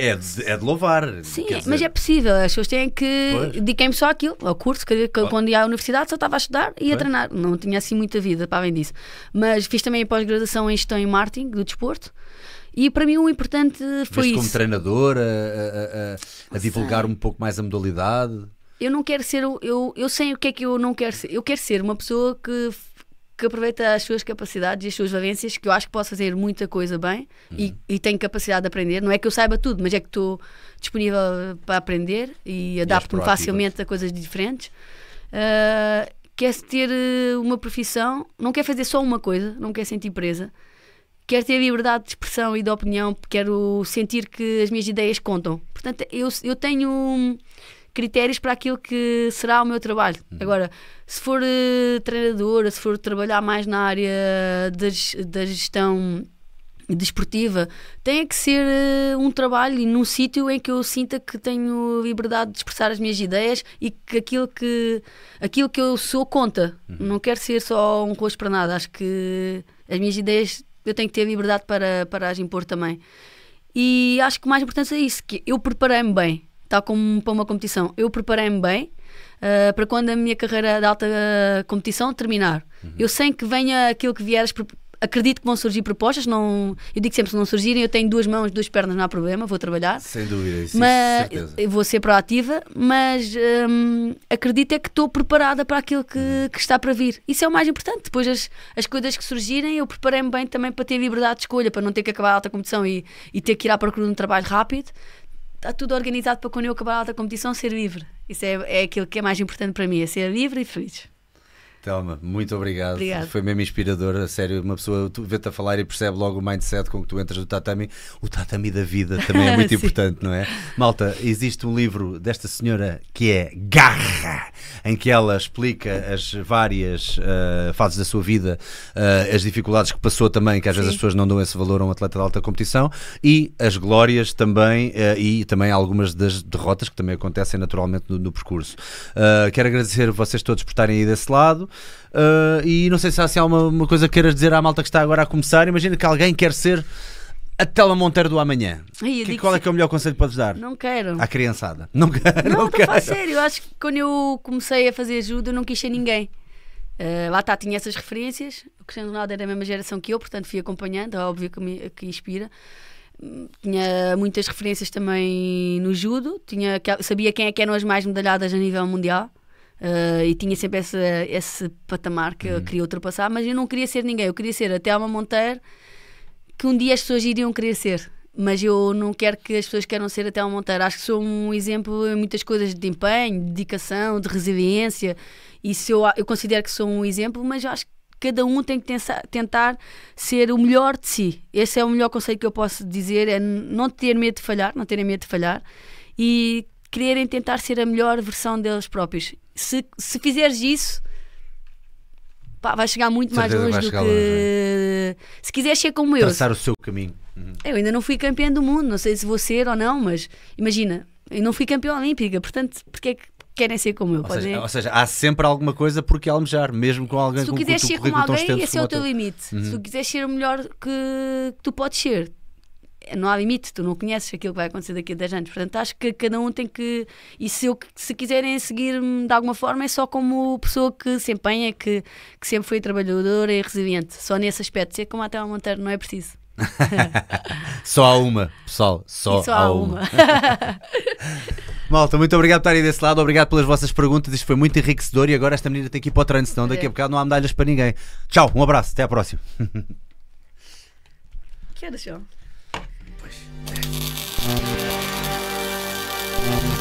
é de, é de louvar. Sim, é, dizer... mas é possível. As pessoas têm que. Dediquei-me só àquilo, ao curso. Que, que, quando ia à universidade só estava a estudar e a pois. treinar. Não tinha assim muita vida, para além disso. Mas fiz também a pós-graduação em gestão e marketing do desporto. E para mim o importante foi Veste isso. como treinador, a, a, a, a divulgar um pouco mais a modalidade? Eu não quero ser. Eu, eu sei o que é que eu não quero ser. Eu quero ser uma pessoa que que aproveita as suas capacidades e as suas valências, que eu acho que posso fazer muita coisa bem uhum. e, e, tenho capacidade de aprender. Não é que eu saiba tudo, mas é que estou disponível para aprender e adapto-me facilmente a coisas diferentes. Uh, ah, quer ter eh, uma profissão, não quer fazer só uma coisa, não quer sentir presa. Quero ter liberdade de expressão e de opinião, quero sentir que as minhas ideias contam. Portanto, eu, eu tenho critérios para aquilo que será o meu trabalho. Uhum. Agora, se for uh, eh, treinadora, se for trabalhar mais na área da, da gestão desportiva, tem que ser uh, um trabalho e num sítio em que eu sinta que tenho liberdade de expressar as minhas ideias e que aquilo que, aquilo que eu sou conta. Uhum. Não quero ser só um rosto para nada. Acho que as minhas ideias eu tenho que ter liberdade para, para as impor também. E acho que o mais importante é isso, que eu preparei-me bem tal como para uma competição. Eu preparei-me bem uh, para quando a minha carreira de alta eh, competição terminar. Uhum. Eu sei que venha aquilo que vieres acredito que vão surgir propostas. Não, eu digo sempre: se não surgirem, eu tenho duas mãos, duas pernas, não há problema, vou trabalhar. Sem dúvida, isso, mas certeza. vou ser proativa, mas hum, acredito é que estou preparada para aquilo que, uhum. que, está para vir. Isso é o mais importante. Depois, as, as coisas que surgirem, eu preparei-me bem também para ter liberdade de escolha, para não ter que acabar a alta competição e, e ter que ir à procura de um trabalho rápido está tudo organizado para quando eu acabar a alta competição ser livre. Isso é, é aquilo que é mais importante para mim, é ser livre e feliz. Thelma muito obrigado. obrigado. Foi mesmo inspirador, a sério. Uma pessoa vê-te a falar e percebe logo o mindset com que tu entras no tatami. O tatami da vida também é muito importante, não é? Malta, existe um livro desta senhora que é Garra em que ela explica as várias uh, fases da sua vida, uh, as dificuldades que passou também, que às Sim. vezes as pessoas não dão esse valor a um atleta de alta competição, e as glórias também, uh, e também algumas das derrotas que também acontecem naturalmente no, no percurso. quero agradecer a vocês todos por estarem aí desse lado. e não sei se há assim alguma uma coisa que queiras dizer à malta que está agora a começar. Imagina que alguém quer ser a Tela do amanhã. Ai, que, qual é que é o melhor conselho para vos dar? Não quero. À criançada. Não quero. Não, não quero. a sério. Eu acho que quando eu comecei a fazer ajuda, eu não quis ser ninguém. Uh, lá está, tinha essas referências. O Cristiano Ronaldo era da mesma geração que eu, portanto fui acompanhando, é óbvio que, me, que inspira. Tinha muitas referências também no judo, tinha, sabia quem é que eram as mais medalhadas a nível mundial. Uh, e tinha sempre esse, esse patamar que uhum. eu queria ultrapassar, mas eu não queria ser ninguém, eu queria ser a Thelma Monteiro que um dia as pessoas iriam querer ser. Mas eu não quero que as pessoas queiram ser até ao Monteiro. Acho que sou um exemplo em muitas coisas de empenho, de dedicação, de resiliência. E eu, eu considero que sou um exemplo, mas acho que cada um tem que tensa, tentar ser o melhor de si. Esse é o melhor conselho que eu posso dizer: é não ter medo de falhar, não terem medo de falhar e quererem tentar ser a melhor versão deles próprios. Se, se fizeres isso, pá, vai chegar muito mais longe do que. Longe, é? se quiser ser como eu. Traçar o seu caminho. Uhum. Eu ainda não fui campeã do mundo, não sei se vou ser ou não, mas imagina, eu não fui campeã olímpica, portanto, porque é que querem ser como eu. Ou, seja, ou seja, há sempre alguma coisa por que almejar, mesmo com alguém Se tu quiseres ser como alguém, esse é o teu limite. Uhum. Se tu uhum. quiseres ser o melhor que, que tu podes ser, não há limite, tu não conheces aquilo que vai acontecer daqui a 10 anos. Portanto, acho que cada um tem que. E se, eu, se quiserem seguir-me de alguma forma, é só como pessoa que se empenha, que, que sempre foi trabalhadora e resiliente. Só nesse aspecto. Ser é como até uma montanha não é preciso. só há uma, pessoal. Só, só há, há uma. uma. Malta, muito obrigado por estarem desse lado, obrigado pelas vossas perguntas, isto foi muito enriquecedor e agora esta menina tem que ir para o trânsito. senão daqui a é. bocado não há medalhas para ninguém. Tchau, um abraço, até à próxima. Que horas são? Thank you.